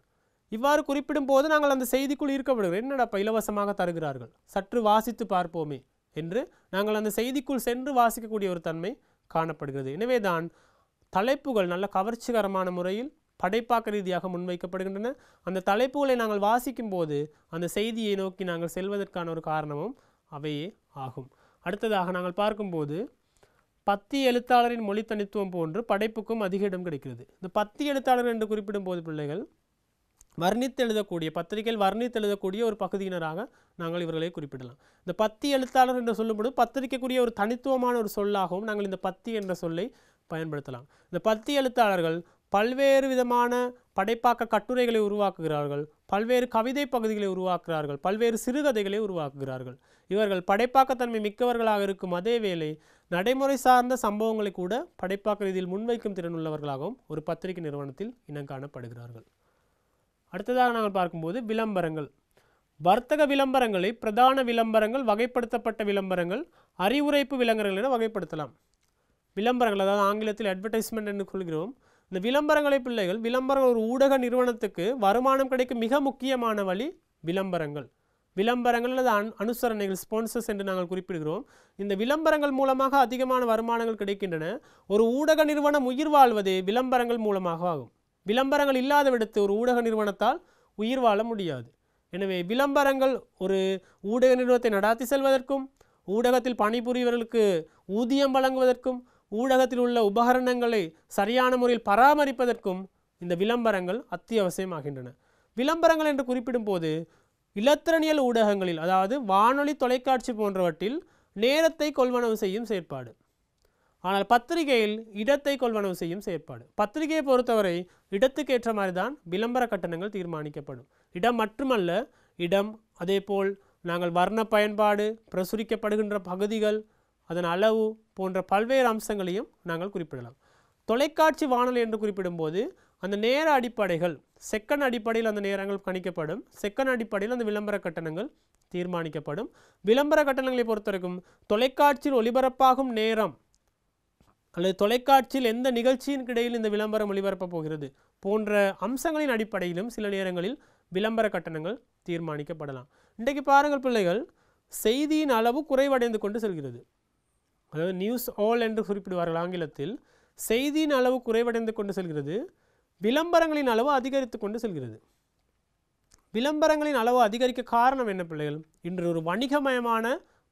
இவ்வாறு குறிப்பிடும் போது நாங்கள் அந்த செய்திக்குள் ஈர்க்கப்படுகிறோம் என்னடாப்பா இலவசமாக தருகிறார்கள் சற்று வாசித்து பார்ப்போமே என்று நாங்கள் அந்த செய்திக்குள் சென்று வாசிக்கக்கூடிய ஒரு தன்மை காணப்படுகிறது எனவே தான் தலைப்புகள் நல்ல கவர்ச்சிகரமான முறையில் படைப்பாக்க ரீதியாக முன்வைக்கப்படுகின்றன அந்த தலைப்புகளை நாங்கள் வாசிக்கும் போது அந்த செய்தியை நோக்கி நாங்கள் செல்வதற்கான ஒரு காரணமும் அவையே ஆகும் அடுத்ததாக நாங்கள் பார்க்கும்போது பத்தி எழுத்தாளரின் மொழி தனித்துவம் போன்று படைப்புக்கும் அதிக இடம் கிடைக்கிறது இந்த பத்தி எழுத்தாளர் என்று குறிப்பிடும் போது பிள்ளைகள் வர்ணித்து எழுதக்கூடிய பத்திரிகைகள் வர்ணித்து எழுதக்கூடிய ஒரு பகுதியினராக நாங்கள் இவர்களை குறிப்பிடலாம் இந்த பத்தி எழுத்தாளர் என்று சொல்லும்போது பத்திரிக்கைக்குரிய ஒரு தனித்துவமான ஒரு சொல்லாகவும் நாங்கள் இந்த பத்தி என்ற சொல்லை பயன்படுத்தலாம் இந்த பத்தி எழுத்தாளர்கள் பல்வேறு விதமான படைப்பாக்க கட்டுரைகளை உருவாக்குகிறார்கள் பல்வேறு கவிதை பகுதிகளை உருவாக்குகிறார்கள் பல்வேறு சிறுகதைகளை உருவாக்குகிறார்கள் இவர்கள் படைப்பாக்கத்தன்மை மிக்கவர்களாக இருக்கும் அதே வேளை நடைமுறை சார்ந்த சம்பவங்களை கூட படைப்பாக்க ரீதியில் முன்வைக்கும் திறன் உள்ளவர்களாகவும் ஒரு பத்திரிகை நிறுவனத்தில் இனம் காணப்படுகிறார்கள் அடுத்ததாக நாங்கள் பார்க்கும்போது விளம்பரங்கள் வர்த்தக விளம்பரங்களை பிரதான விளம்பரங்கள் வகைப்படுத்தப்பட்ட விளம்பரங்கள் அறிவுரைப்பு விளம்பரங்கள் என வகைப்படுத்தலாம் விளம்பரங்கள் அதாவது ஆங்கிலத்தில் அட்வர்டைஸ்மெண்ட் என்று கொள்கிறோம் இந்த விளம்பரங்களை பிள்ளைகள் விளம்பரம் ஒரு ஊடக நிறுவனத்துக்கு வருமானம் கிடைக்கும் மிக முக்கியமான வழி விளம்பரங்கள் விளம்பரங்கள் அல்லது அன் அனுசரணைகள் ஸ்பான்சர்ஸ் என்று நாங்கள் குறிப்பிடுகிறோம் இந்த விளம்பரங்கள் மூலமாக அதிகமான வருமானங்கள் கிடைக்கின்றன ஒரு ஊடக நிறுவனம் உயிர் வாழ்வது விளம்பரங்கள் மூலமாக ஆகும் விளம்பரங்கள் இல்லாத விடத்து ஒரு ஊடக நிறுவனத்தால் உயிர் வாழ முடியாது எனவே விளம்பரங்கள் ஒரு ஊடக நிறுவனத்தை நடாத்தி செல்வதற்கும் ஊடகத்தில் பணிபுரியவர்களுக்கு ஊதியம் வழங்குவதற்கும் ஊடகத்தில் உள்ள உபகரணங்களை சரியான முறையில் பராமரிப்பதற்கும் இந்த விளம்பரங்கள் அத்தியாவசியமாகின்றன விளம்பரங்கள் என்று குறிப்பிடும்போது இலத்திரனியல் ஊடகங்களில் அதாவது வானொலி தொலைக்காட்சி போன்றவற்றில் நேரத்தை கொள்வனவு செய்யும் செயற்பாடு ஆனால் பத்திரிகையில் இடத்தை கொள்வனவு செய்யும் செயற்பாடு பத்திரிகையை பொறுத்தவரை இடத்துக்கு ஏற்ற மாதிரி தான் விளம்பர கட்டணங்கள் தீர்மானிக்கப்படும் இடம் மட்டுமல்ல இடம் அதேபோல் நாங்கள் வர்ண பயன்பாடு பிரசுரிக்கப்படுகின்ற பகுதிகள் அதன் அளவு போன்ற பல்வேறு அம்சங்களையும் நாங்கள் குறிப்பிடலாம் தொலைக்காட்சி வானொலி என்று குறிப்பிடும்போது அந்த நேர அடிப்படைகள் செக்கண்ட் அடிப்படையில் அந்த நேரங்கள் கணிக்கப்படும் செக்கண்ட் அடிப்படையில் அந்த விளம்பர கட்டணங்கள் தீர்மானிக்கப்படும் விளம்பர கட்டணங்களை பொறுத்தவரைக்கும் தொலைக்காட்சியில் ஒளிபரப்பாகும் நேரம் அல்லது தொலைக்காட்சியில் எந்த நிகழ்ச்சியின் இடையில் இந்த விளம்பரம் ஒளிபரப்பப் போகிறது போன்ற அம்சங்களின் அடிப்படையிலும் சில நேரங்களில் விளம்பர கட்டணங்கள் தீர்மானிக்கப்படலாம் இன்றைக்கு பாருங்கள் பிள்ளைகள் செய்தியின் அளவு குறைவடைந்து கொண்டு செல்கிறது அதாவது நியூஸ் ஆல் என்று குறிப்பிடுவார்கள் ஆங்கிலத்தில் செய்தியின் அளவு குறைவடைந்து கொண்டு செல்கிறது விளம்பரங்களின் அளவு அதிகரித்து கொண்டு செல்கிறது விளம்பரங்களின் அளவு அதிகரிக்க காரணம் என்ன பிள்ளைகள் இன்று ஒரு வணிகமயமான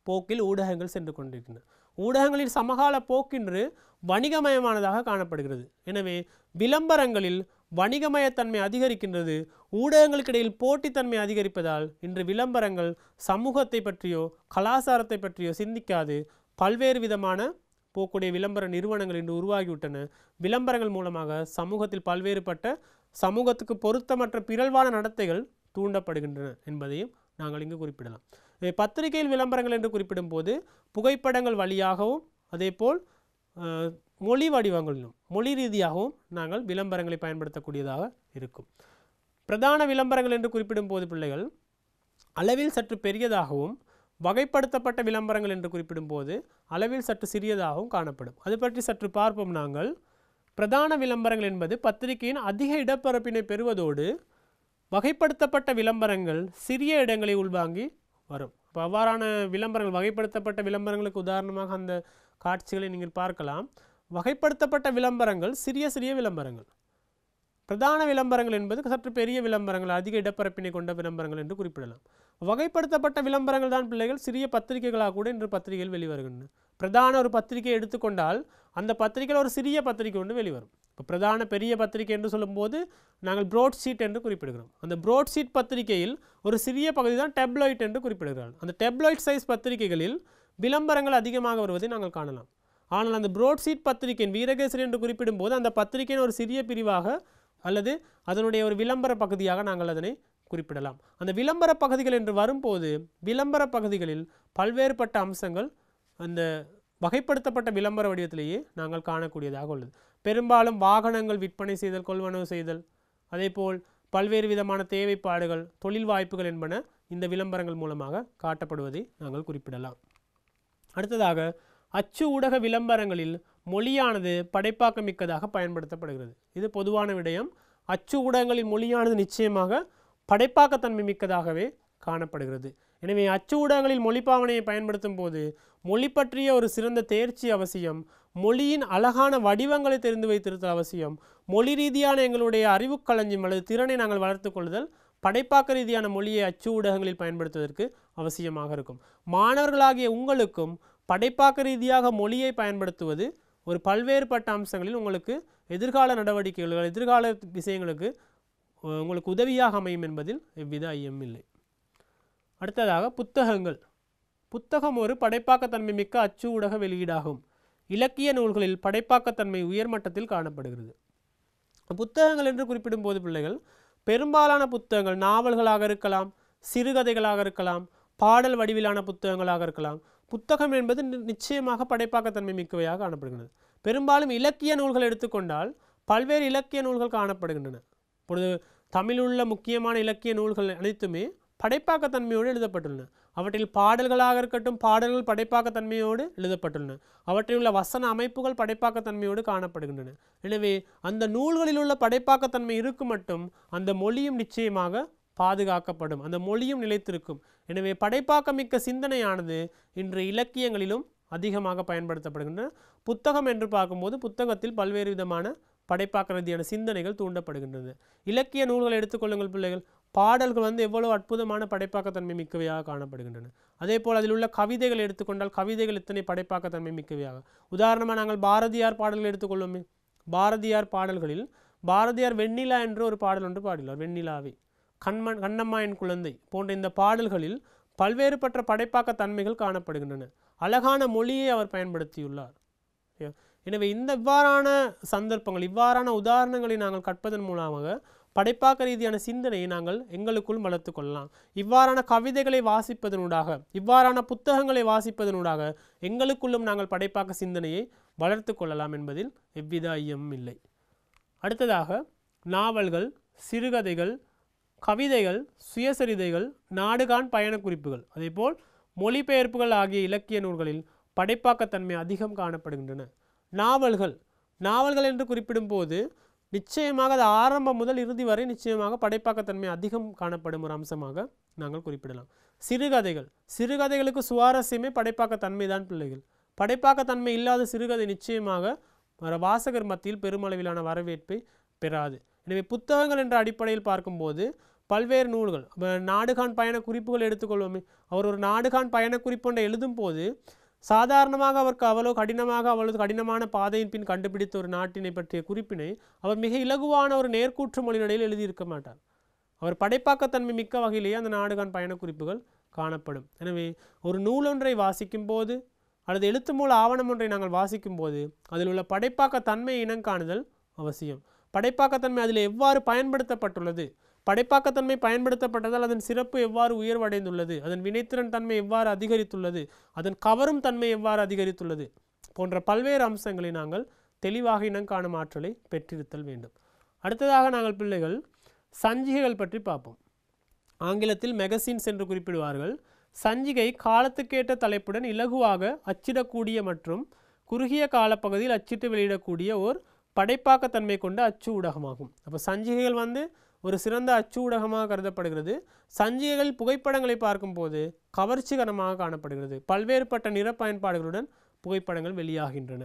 போக்கில் ஊடகங்கள் சென்று கொண்டிருக்கின்றன ஊடகங்களின் சமகால போக்கின்று வணிகமயமானதாக காணப்படுகிறது எனவே விளம்பரங்களில் வணிகமயத்தன்மை அதிகரிக்கின்றது ஊடகங்களுக்கு இடையில் போட்டித்தன்மை அதிகரிப்பதால் இன்று விளம்பரங்கள் சமூகத்தை பற்றியோ கலாச்சாரத்தை பற்றியோ சிந்திக்காது பல்வேறு விதமான போகக்கூடிய விளம்பர நிறுவனங்கள் இன்று உருவாகிவிட்டன விளம்பரங்கள் மூலமாக சமூகத்தில் பல்வேறுபட்ட சமூகத்துக்கு பொருத்தமற்ற பிறழ்வான நடத்தைகள் தூண்டப்படுகின்றன என்பதையும் நாங்கள் இங்கு குறிப்பிடலாம் பத்திரிகையில் விளம்பரங்கள் என்று குறிப்பிடும்போது புகைப்படங்கள் வழியாகவும் அதேபோல் மொழி வடிவங்களிலும் மொழி ரீதியாகவும் நாங்கள் விளம்பரங்களை பயன்படுத்தக்கூடியதாக இருக்கும் பிரதான விளம்பரங்கள் என்று குறிப்பிடும்போது பிள்ளைகள் அளவில் சற்று பெரியதாகவும் வகைப்படுத்தப்பட்ட விளம்பரங்கள் என்று குறிப்பிடும்போது அளவில் சற்று சிறியதாகவும் காணப்படும் அது பற்றி சற்று பார்ப்போம் நாங்கள் பிரதான விளம்பரங்கள் என்பது பத்திரிகையின் அதிக இடப்பரப்பினை பெறுவதோடு வகைப்படுத்தப்பட்ட விளம்பரங்கள் சிறிய இடங்களை உள்வாங்கி வரும் அவ்வாறான விளம்பரங்கள் வகைப்படுத்தப்பட்ட விளம்பரங்களுக்கு உதாரணமாக அந்த காட்சிகளை நீங்கள் பார்க்கலாம் வகைப்படுத்தப்பட்ட விளம்பரங்கள் சிறிய சிறிய விளம்பரங்கள் பிரதான விளம்பரங்கள் என்பது சற்று பெரிய விளம்பரங்கள் அதிக இடப்பரப்பினை கொண்ட விளம்பரங்கள் என்று குறிப்பிடலாம் வகைப்படுத்தப்பட்ட விளம்பரங்கள் தான் பிள்ளைகள் சிறிய பத்திரிகைகளாக கூட இன்று பத்திரிகைகள் வெளிவருகின்றன பிரதான ஒரு பத்திரிகை எடுத்துக்கொண்டால் அந்த பத்திரிகையில் ஒரு சிறிய பத்திரிகை ஒன்று வெளிவரும் இப்போ பிரதான பெரிய பத்திரிகை என்று சொல்லும்போது நாங்கள் ப்ரோட் ஷீட் என்று குறிப்பிடுகிறோம் அந்த ப்ரோட் ஷீட் பத்திரிகையில் ஒரு சிறிய பகுதி தான் டெப்லாய்ட் என்று குறிப்பிடுகிறார்கள் அந்த டெப்லாய்ட் சைஸ் பத்திரிகைகளில் விளம்பரங்கள் அதிகமாக வருவதை நாங்கள் காணலாம் ஆனால் அந்த ப்ரோட் ஷீட் பத்திரிகையின் வீரகேசரி என்று குறிப்பிடும்போது அந்த பத்திரிகையின் ஒரு சிறிய பிரிவாக அல்லது அதனுடைய ஒரு விளம்பர பகுதியாக நாங்கள் அதனை குறிப்பிடலாம் அந்த விளம்பர பகுதிகள் என்று வரும்போது விளம்பர பகுதிகளில் பல்வேறுபட்ட அம்சங்கள் அந்த வகைப்படுத்தப்பட்ட விளம்பர வடிவத்திலேயே நாங்கள் காணக்கூடியதாக உள்ளது பெரும்பாலும் வாகனங்கள் விற்பனை செய்தல் கொள்வனவு செய்தல் அதே போல் பல்வேறு விதமான தேவைப்பாடுகள் தொழில் வாய்ப்புகள் என்பன இந்த விளம்பரங்கள் மூலமாக காட்டப்படுவதை நாங்கள் குறிப்பிடலாம் அடுத்ததாக அச்சு ஊடக விளம்பரங்களில் மொழியானது படைப்பாக்கமிக்கதாக பயன்படுத்தப்படுகிறது இது பொதுவான விடயம் அச்சு ஊடகங்களில் மொழியானது நிச்சயமாக படைப்பாக்கத்தன்மை மிக்கதாகவே காணப்படுகிறது எனவே அச்சு ஊடகங்களில் மொழிப்பாவனையை பயன்படுத்தும் போது மொழி பற்றிய ஒரு சிறந்த தேர்ச்சி அவசியம் மொழியின் அழகான வடிவங்களை தெரிந்து வைத்திருத்தல் அவசியம் மொழி ரீதியான எங்களுடைய அறிவு களஞ்சியம் அல்லது திறனை நாங்கள் வளர்த்து கொள்ளுதல் படைப்பாக்க ரீதியான மொழியை அச்சு ஊடகங்களில் பயன்படுத்துவதற்கு அவசியமாக இருக்கும் மாணவர்களாகிய உங்களுக்கும் படைப்பாக்க ரீதியாக மொழியை பயன்படுத்துவது ஒரு பல்வேறுபட்ட அம்சங்களில் உங்களுக்கு எதிர்கால நடவடிக்கைகள் எதிர்கால விஷயங்களுக்கு உங்களுக்கு உதவியாக அமையும் என்பதில் எவ்வித ஐயம் இல்லை அடுத்ததாக புத்தகங்கள் புத்தகம் ஒரு படைப்பாக்கத்தன்மை மிக்க அச்சு ஊடக வெளியீடாகும் இலக்கிய நூல்களில் படைப்பாக்கத்தன்மை உயர்மட்டத்தில் காணப்படுகிறது புத்தகங்கள் என்று குறிப்பிடும்போது பிள்ளைகள் பெரும்பாலான புத்தகங்கள் நாவல்களாக இருக்கலாம் சிறுகதைகளாக இருக்கலாம் பாடல் வடிவிலான புத்தகங்களாக இருக்கலாம் புத்தகம் என்பது நிச்சயமாக படைப்பாக்கத்தன்மை மிக்கவையாக காணப்படுகிறது பெரும்பாலும் இலக்கிய நூல்கள் எடுத்துக்கொண்டால் பல்வேறு இலக்கிய நூல்கள் காணப்படுகின்றன இப்பொழுது தமிழுள்ள முக்கியமான இலக்கிய நூல்கள் அனைத்துமே படைப்பாக்கத்தன்மையோடு எழுதப்பட்டுள்ளன அவற்றில் பாடல்களாக இருக்கட்டும் பாடல்கள் படைப்பாக்கத்தன்மையோடு எழுதப்பட்டுள்ளன அவற்றில் உள்ள வசன அமைப்புகள் படைப்பாக்கத்தன்மையோடு காணப்படுகின்றன எனவே அந்த நூல்களில் உள்ள படைப்பாக்கத்தன்மை இருக்கு மட்டும் அந்த மொழியும் நிச்சயமாக பாதுகாக்கப்படும் அந்த மொழியும் நிலைத்திருக்கும் எனவே படைப்பாக்கமிக்க சிந்தனையானது இன்று இலக்கியங்களிலும் அதிகமாக பயன்படுத்தப்படுகின்றன புத்தகம் என்று பார்க்கும்போது புத்தகத்தில் பல்வேறு விதமான படைப்பாக்க ரீதியான சிந்தனைகள் தூண்டப்படுகின்றது இலக்கிய நூல்களை எடுத்துக்கொள்ளுங்கள் பிள்ளைகள் பாடல்கள் வந்து எவ்வளோ அற்புதமான படைப்பாக்கத்தன்மை மிக்கவையாக காணப்படுகின்றன அதே போல் அதில் உள்ள கவிதைகள் எடுத்துக்கொண்டால் கவிதைகள் எத்தனை படைப்பாக்கத்தன்மை மிக்கவையாக உதாரணமாக நாங்கள் பாரதியார் பாடல்கள் எடுத்துக்கொள்வோமே பாரதியார் பாடல்களில் பாரதியார் வெண்ணிலா என்று ஒரு பாடல் ஒன்று பாடினார் வெண்ணிலாவை கண்மன் கண்ணம்மா என் குழந்தை போன்ற இந்த பாடல்களில் பல்வேறுபட்ட படைப்பாக்க தன்மைகள் காணப்படுகின்றன அழகான மொழியை அவர் பயன்படுத்தியுள்ளார் எனவே இந்த இவ்வாறான சந்தர்ப்பங்கள் இவ்வாறான உதாரணங்களை நாங்கள் கற்பதன் மூலமாக படைப்பாக்க ரீதியான சிந்தனையை நாங்கள் எங்களுக்குள் வளர்த்து கொள்ளலாம் இவ்வாறான கவிதைகளை வாசிப்பதனூடாக இவ்வாறான புத்தகங்களை வாசிப்பதனூடாக எங்களுக்குள்ளும் நாங்கள் படைப்பாக்க சிந்தனையை வளர்த்து கொள்ளலாம் என்பதில் எவ்வித ஐயமும் இல்லை அடுத்ததாக நாவல்கள் சிறுகதைகள் கவிதைகள் சுயசரிதைகள் நாடுகான் பயண குறிப்புகள் அதேபோல் மொழிபெயர்ப்புகள் ஆகிய இலக்கிய நூல்களில் படைப்பாக்கத்தன்மை அதிகம் காணப்படுகின்றன நாவல்கள் நாவல்கள் என்று குறிப்பிடும்போது நிச்சயமாக அது ஆரம்பம் முதல் இறுதி வரை நிச்சயமாக படைப்பாக்கத்தன்மை அதிகம் காணப்படும் ஒரு அம்சமாக நாங்கள் குறிப்பிடலாம் சிறுகதைகள் சிறுகதைகளுக்கு சுவாரஸ்யமே படைப்பாக்கத்தன்மை தான் பிள்ளைகள் படைப்பாக்கத்தன்மை இல்லாத சிறுகதை நிச்சயமாக வாசகர் மத்தியில் பெருமளவிலான வரவேற்பை பெறாது எனவே புத்தகங்கள் என்ற அடிப்படையில் பார்க்கும்போது பல்வேறு நூல்கள் நாடுகான் பயண குறிப்புகள் எடுத்துக்கொள்வோமே அவர் ஒரு நாடுகான் பயண குறிப்புண்டை எழுதும் போது சாதாரணமாக அவருக்கு அவ்வளோ கடினமாக அவ்வளவு கடினமான பாதையின் பின் கண்டுபிடித்த ஒரு நாட்டினை பற்றிய குறிப்பினை அவர் மிக இலகுவான ஒரு நேர்கூற்று மொழிநடையில் எழுதியிருக்க மாட்டார் அவர் படைப்பாக்கத்தன்மை மிக்க வகையிலேயே அந்த நாடுகான் பயண குறிப்புகள் காணப்படும் எனவே ஒரு நூலொன்றை வாசிக்கும் போது அல்லது எழுத்து மூல ஆவணம் ஒன்றை நாங்கள் வாசிக்கும் போது அதில் உள்ள படைப்பாக்க தன்மை இனம் காணுதல் அவசியம் படைப்பாக்கத்தன்மை அதில் எவ்வாறு பயன்படுத்தப்பட்டுள்ளது படைப்பாக்கத்தன்மை பயன்படுத்தப்பட்டதால் அதன் சிறப்பு எவ்வாறு உயர்வடைந்துள்ளது அதன் வினைத்திறன் தன்மை எவ்வாறு அதிகரித்துள்ளது அதன் கவரும் தன்மை எவ்வாறு அதிகரித்துள்ளது போன்ற பல்வேறு அம்சங்களை நாங்கள் தெளிவாக இனங்காணும் ஆற்றலை பெற்றிருத்தல் வேண்டும் அடுத்ததாக நாங்கள் பிள்ளைகள் சஞ்சிகைகள் பற்றி பார்ப்போம் ஆங்கிலத்தில் மெகசின்ஸ் என்று குறிப்பிடுவார்கள் சஞ்சிகை காலத்துக்கேற்ற தலைப்புடன் இலகுவாக அச்சிடக்கூடிய மற்றும் குறுகிய காலப்பகுதியில் அச்சிட்டு வெளியிடக்கூடிய ஓர் படைப்பாக்கத்தன்மை கொண்ட அச்சு ஊடகமாகும் அப்போ சஞ்சிகைகள் வந்து ஒரு சிறந்த அச்சூடகமாக கருதப்படுகிறது சஞ்சிகைகள் புகைப்படங்களை பார்க்கும்போது கவர்ச்சிகரமாக காணப்படுகிறது பல்வேறுபட்ட நிற பயன்பாடுகளுடன் புகைப்படங்கள் வெளியாகின்றன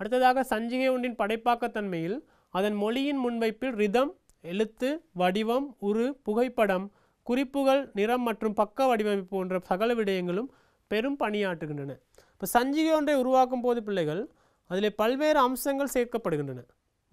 அடுத்ததாக சஞ்சிகை ஒன்றின் படைப்பாக்கத்தன்மையில் அதன் மொழியின் முன்வைப்பில் ரிதம் எழுத்து வடிவம் உரு புகைப்படம் குறிப்புகள் நிறம் மற்றும் பக்க வடிவமைப்பு போன்ற சகல விடயங்களும் பெரும் பணியாற்றுகின்றன இப்போ சஞ்சிகை ஒன்றை உருவாக்கும் போது பிள்ளைகள் அதில் பல்வேறு அம்சங்கள் சேர்க்கப்படுகின்றன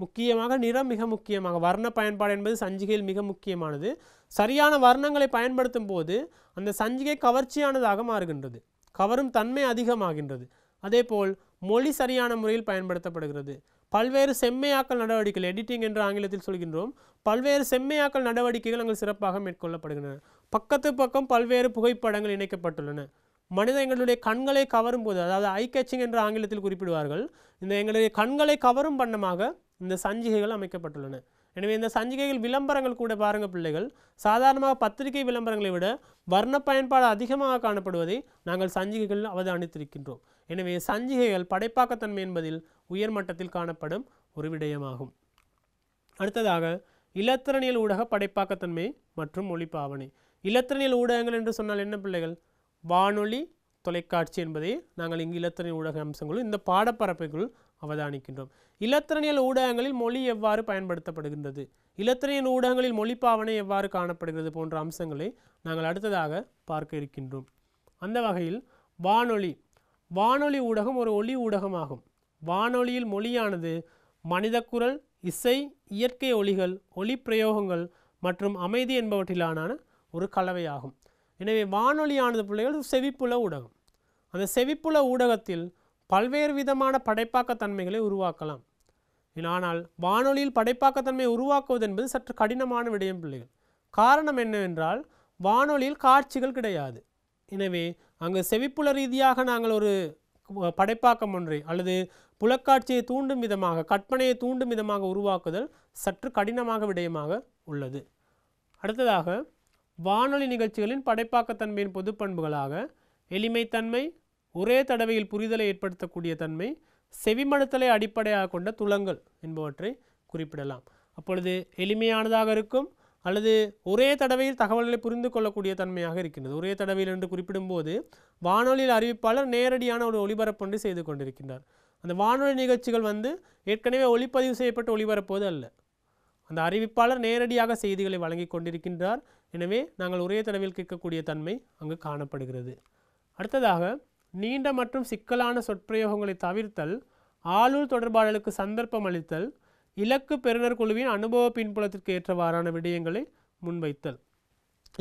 முக்கியமாக நிறம் மிக முக்கியமாக வர்ண பயன்பாடு என்பது சஞ்சிகையில் மிக முக்கியமானது சரியான வர்ணங்களை பயன்படுத்தும் போது அந்த சஞ்சிகை கவர்ச்சியானதாக மாறுகின்றது கவரும் தன்மை அதிகமாகின்றது அதேபோல் மொழி சரியான முறையில் பயன்படுத்தப்படுகிறது பல்வேறு செம்மையாக்கல் நடவடிக்கைகள் எடிட்டிங் என்று ஆங்கிலத்தில் சொல்கின்றோம் பல்வேறு செம்மையாக்கல் நடவடிக்கைகள் அங்கு சிறப்பாக மேற்கொள்ளப்படுகின்றன பக்கத்து பக்கம் பல்வேறு புகைப்படங்கள் இணைக்கப்பட்டுள்ளன மனித எங்களுடைய கண்களை கவரும் போது அதாவது ஐ கேச்சிங் என்று ஆங்கிலத்தில் குறிப்பிடுவார்கள் இந்த எங்களுடைய கண்களை கவரும் வண்ணமாக இந்த சஞ்சிகைகள் அமைக்கப்பட்டுள்ளன எனவே இந்த சஞ்சிகைகள் விளம்பரங்கள் கூட பாருங்கள் பிள்ளைகள் சாதாரணமாக பத்திரிகை விளம்பரங்களை விட வர்ண பயன்பாடு அதிகமாக காணப்படுவதை நாங்கள் சஞ்சிகைகள் அவதானித்திருக்கின்றோம் எனவே சஞ்சிகைகள் படைப்பாக்கத்தன்மை என்பதில் உயர்மட்டத்தில் காணப்படும் ஒரு விடயமாகும் அடுத்ததாக இலத்திரனியல் ஊடக படைப்பாக்கத்தன்மை மற்றும் ஒளிப்பாவனை இலத்திரனியல் ஊடகங்கள் என்று சொன்னால் என்ன பிள்ளைகள் வானொலி தொலைக்காட்சி என்பதை நாங்கள் இங்கு இலத்திரனியல் ஊடக அம்சங்களும் இந்த பாடப்பரப்புக்குள் அவதானிக்கின்றோம் இலத்திரனியல் ஊடகங்களில் மொழி எவ்வாறு பயன்படுத்தப்படுகின்றது இலத்திரனியல் ஊடகங்களில் மொழி பாவனை எவ்வாறு காணப்படுகிறது போன்ற அம்சங்களை நாங்கள் அடுத்ததாக பார்க்க இருக்கின்றோம் அந்த வகையில் வானொலி வானொலி ஊடகம் ஒரு ஒளி ஊடகமாகும் வானொலியில் மொழியானது மனித குரல் இசை இயற்கை ஒளிகள் ஒளி பிரயோகங்கள் மற்றும் அமைதி என்பவற்றிலான ஒரு கலவையாகும் எனவே வானொலியானது பிள்ளைகள் செவிப்புல ஊடகம் அந்த செவிப்புல ஊடகத்தில் பல்வேறு விதமான தன்மைகளை உருவாக்கலாம் ஆனால் வானொலியில் படைப்பாக்கத்தன்மையை உருவாக்குவது என்பது சற்று கடினமான விடயம் பிள்ளைகள் காரணம் என்னவென்றால் வானொலியில் காட்சிகள் கிடையாது எனவே அங்கு செவிப்புல ரீதியாக நாங்கள் ஒரு படைப்பாக்கம் ஒன்றை அல்லது புலக்காட்சியை தூண்டும் விதமாக கற்பனையை தூண்டும் விதமாக உருவாக்குதல் சற்று கடினமாக விடயமாக உள்ளது அடுத்ததாக வானொலி நிகழ்ச்சிகளின் படைப்பாக்கத்தன்மையின் பொது பண்புகளாக எளிமைத்தன்மை ஒரே தடவையில் புரிதலை ஏற்படுத்தக்கூடிய தன்மை செவிமடுத்தலை அடிப்படையாக கொண்ட துளங்கள் என்பவற்றை குறிப்பிடலாம் அப்பொழுது எளிமையானதாக இருக்கும் அல்லது ஒரே தடவையில் தகவல்களை புரிந்து கொள்ளக்கூடிய தன்மையாக இருக்கின்றது ஒரே தடவையில் என்று குறிப்பிடும்போது வானொலியில் அறிவிப்பாளர் நேரடியான ஒரு ஒளிபரப்பொன்று செய்து கொண்டிருக்கின்றார் அந்த வானொலி நிகழ்ச்சிகள் வந்து ஏற்கனவே ஒளிப்பதிவு செய்யப்பட்டு ஒளிபரப்புவது அல்ல அந்த அறிவிப்பாளர் நேரடியாக செய்திகளை வழங்கி கொண்டிருக்கின்றார் எனவே நாங்கள் ஒரே தடவையில் கேட்கக்கூடிய தன்மை அங்கு காணப்படுகிறது அடுத்ததாக நீண்ட மற்றும் சிக்கலான சொற்பிரயோகங்களை தவிர்த்தல் ஆளுள் தொடர்பாடலுக்கு சந்தர்ப்பம் அளித்தல் இலக்கு பெறுநர் குழுவின் அனுபவ பின்புலத்திற்கு ஏற்றவாறான விடயங்களை முன்வைத்தல்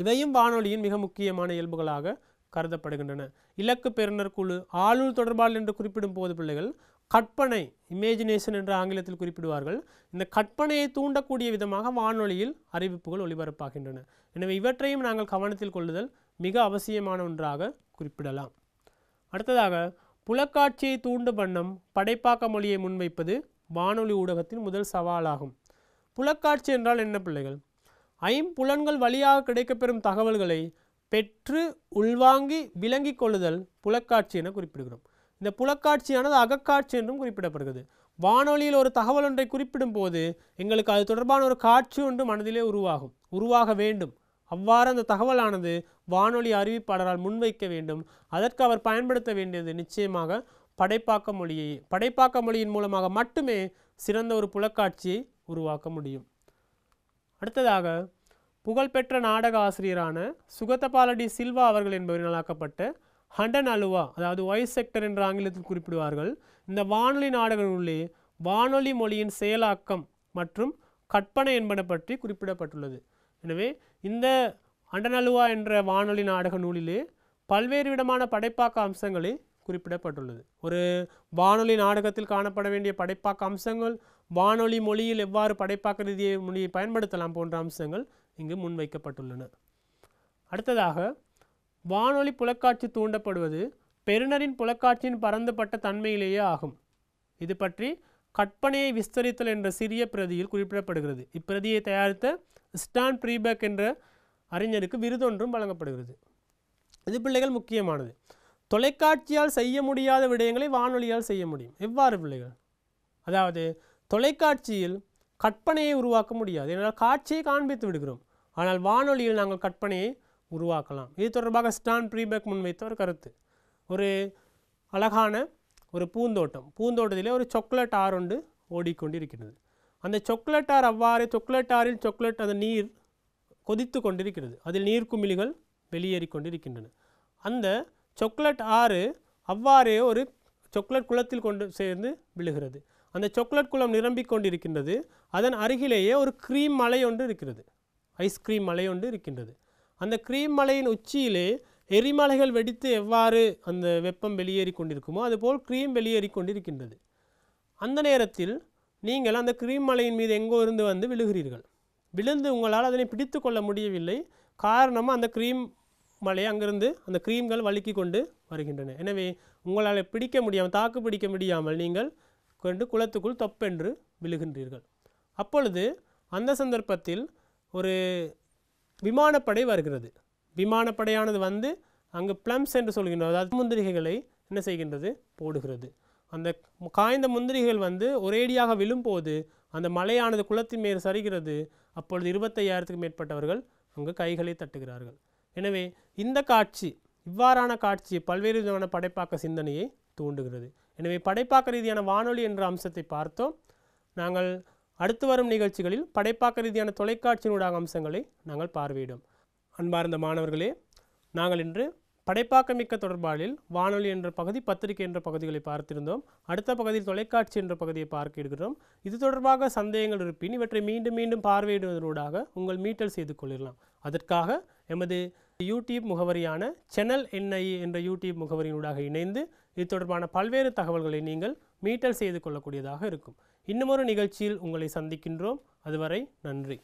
இவையும் வானொலியின் மிக முக்கியமான இயல்புகளாக கருதப்படுகின்றன இலக்கு பெறுநர் குழு ஆளுள் தொடர்பாடல் என்று குறிப்பிடும் போது பிள்ளைகள் கற்பனை இமேஜினேஷன் என்று ஆங்கிலத்தில் குறிப்பிடுவார்கள் இந்த கற்பனையை தூண்டக்கூடிய விதமாக வானொலியில் அறிவிப்புகள் ஒளிபரப்பாகின்றன எனவே இவற்றையும் நாங்கள் கவனத்தில் கொள்ளுதல் மிக அவசியமான ஒன்றாக குறிப்பிடலாம் அடுத்ததாக புலக்காட்சியை தூண்டும் வண்ணம் படைப்பாக்க மொழியை முன்வைப்பது வானொலி ஊடகத்தின் முதல் சவாலாகும் புலக்காட்சி என்றால் என்ன பிள்ளைகள் ஐம்புலன்கள் வழியாக கிடைக்கப்பெறும் தகவல்களை பெற்று உள்வாங்கி விளங்கிக் கொள்ளுதல் புலக்காட்சி என குறிப்பிடுகிறோம் இந்த புலக்காட்சியானது அகக்காட்சி என்றும் குறிப்பிடப்படுகிறது வானொலியில் ஒரு தகவல் ஒன்றை குறிப்பிடும் போது எங்களுக்கு அது தொடர்பான ஒரு காட்சி ஒன்று மனதிலே உருவாகும் உருவாக வேண்டும் அவ்வாறு அந்த தகவலானது வானொலி அறிவிப்பாளரால் முன்வைக்க வேண்டும் அதற்கு அவர் பயன்படுத்த வேண்டியது நிச்சயமாக படைப்பாக்க மொழியை படைப்பாக்க மொழியின் மூலமாக மட்டுமே சிறந்த ஒரு புலக்காட்சியை உருவாக்க முடியும் அடுத்ததாக புகழ்பெற்ற நாடக ஆசிரியரான சுகதபாலடி சில்வா அவர்கள் என்பவரினால் ஆக்கப்பட்ட ஹண்டன் அலுவா அதாவது வாய்ஸ் செக்டர் என்ற ஆங்கிலத்தில் குறிப்பிடுவார்கள் இந்த வானொலி நாடகங்களுள்ளே வானொலி மொழியின் செயலாக்கம் மற்றும் கற்பனை என்பன பற்றி குறிப்பிடப்பட்டுள்ளது எனவே இந்த அண்டனலுவா என்ற வானொலி நாடக நூலிலே பல்வேறு விதமான படைப்பாக்க அம்சங்களே குறிப்பிடப்பட்டுள்ளது ஒரு வானொலி நாடகத்தில் காணப்பட வேண்டிய படைப்பாக்க அம்சங்கள் வானொலி மொழியில் எவ்வாறு படைப்பாக்க ரீதியை மொழியை பயன்படுத்தலாம் போன்ற அம்சங்கள் இங்கு முன்வைக்கப்பட்டுள்ளன அடுத்ததாக வானொலி புலக்காட்சி தூண்டப்படுவது பெருநரின் புலக்காட்சியின் பரந்துபட்ட தன்மையிலேயே ஆகும் இது பற்றி கற்பனையை விஸ்தரித்தல் என்ற சிறிய பிரதியில் குறிப்பிடப்படுகிறது இப்பிரதியை தயாரித்த ஸ்டான் ப்ரீபேக் என்ற அறிஞருக்கு விருதொன்றும் வழங்கப்படுகிறது இது பிள்ளைகள் முக்கியமானது தொலைக்காட்சியால் செய்ய முடியாத விடயங்களை வானொலியால் செய்ய முடியும் எவ்வாறு பிள்ளைகள் அதாவது தொலைக்காட்சியில் கற்பனையை உருவாக்க முடியாது ஏனால் காட்சியை காண்பித்து விடுகிறோம் ஆனால் வானொலியில் நாங்கள் கற்பனையை உருவாக்கலாம் இது தொடர்பாக ஸ்டான் ப்ரீபேக் முன்வைத்த ஒரு கருத்து ஒரு அழகான ஒரு பூந்தோட்டம் பூந்தோட்டத்திலே ஒரு சாக்லேட் ஆறு ஒன்று ஓடிக்கொண்டிருக்கிறது அந்த சாக்லேட் ஆர் அவ்வாறு சொக்கலேட் ஆறில் சாக்லேட் அந்த நீர் கொதித்து கொண்டிருக்கிறது அதில் நீர்க்குமிழிகள் வெளியேறி கொண்டிருக்கின்றன அந்த சொக்கலேட் ஆறு அவ்வாறே ஒரு சொக்கலேட் குளத்தில் கொண்டு சேர்ந்து விழுகிறது அந்த சொக்கலேட் குளம் நிரம்பிக் கொண்டிருக்கின்றது அதன் அருகிலேயே ஒரு க்ரீம் மலை ஒன்று இருக்கிறது ஐஸ்கிரீம் மலை ஒன்று இருக்கின்றது அந்த க்ரீம் மலையின் உச்சியிலே எரிமலைகள் வெடித்து எவ்வாறு அந்த வெப்பம் வெளியேறி கொண்டிருக்குமோ அதுபோல் க்ரீம் வெளியேறி கொண்டிருக்கின்றது அந்த நேரத்தில் நீங்கள் அந்த க்ரீம் மலையின் மீது எங்கோ இருந்து வந்து விழுகிறீர்கள் விழுந்து உங்களால் அதனை பிடித்து கொள்ள முடியவில்லை காரணமாக அந்த க்ரீம் மலை அங்கிருந்து அந்த க்ரீம்கள் வலுக்கி கொண்டு வருகின்றன எனவே உங்களால் பிடிக்க முடியாமல் தாக்கு பிடிக்க முடியாமல் நீங்கள் கொண்டு குளத்துக்குள் தொப்பென்று விழுகின்றீர்கள் அப்பொழுது அந்த சந்தர்ப்பத்தில் ஒரு விமானப்படை வருகிறது விமானப்படையானது வந்து அங்கு பிளம்ஸ் என்று சொல்கின்றோம் அதாவது முந்திரிகைகளை என்ன செய்கின்றது போடுகிறது அந்த காய்ந்த முந்திரிகள் வந்து ஒரேடியாக விழும்போது அந்த மலையானது குளத்தின் மேல் சரிகிறது அப்பொழுது இருபத்தையாயிரத்துக்கு மேற்பட்டவர்கள் அங்கு கைகளை தட்டுகிறார்கள் எனவே இந்த காட்சி இவ்வாறான காட்சி பல்வேறு விதமான படைப்பாக்க சிந்தனையை தூண்டுகிறது எனவே படைப்பாக்க ரீதியான வானொலி என்ற அம்சத்தை பார்த்தோம் நாங்கள் அடுத்து வரும் நிகழ்ச்சிகளில் படைப்பாக்க ரீதியான தொலைக்காட்சியினுடைய அம்சங்களை நாங்கள் பார்வையிடும் அன்பார்ந்த மாணவர்களே நாங்கள் இன்று படைப்பாக்கமிக்க தொடர்பாளில் வானொலி என்ற பகுதி பத்திரிகை என்ற பகுதிகளை பார்த்திருந்தோம் அடுத்த பகுதியில் தொலைக்காட்சி என்ற பகுதியை பார்க்க இருக்கிறோம் இது தொடர்பாக சந்தேகங்கள் இருப்பின் இவற்றை மீண்டும் மீண்டும் பார்வையிடுவதனூடாக உங்கள் மீட்டல் செய்து கொள்ளிடலாம் அதற்காக எமது யூடியூப் முகவரியான சேனல் என்ஐ என்ற யூடியூப் முகவரியினூடாக இணைந்து இது தொடர்பான பல்வேறு தகவல்களை நீங்கள் மீட்டல் செய்து கொள்ளக்கூடியதாக இருக்கும் இன்னுமொரு நிகழ்ச்சியில் உங்களை சந்திக்கின்றோம் அதுவரை நன்றி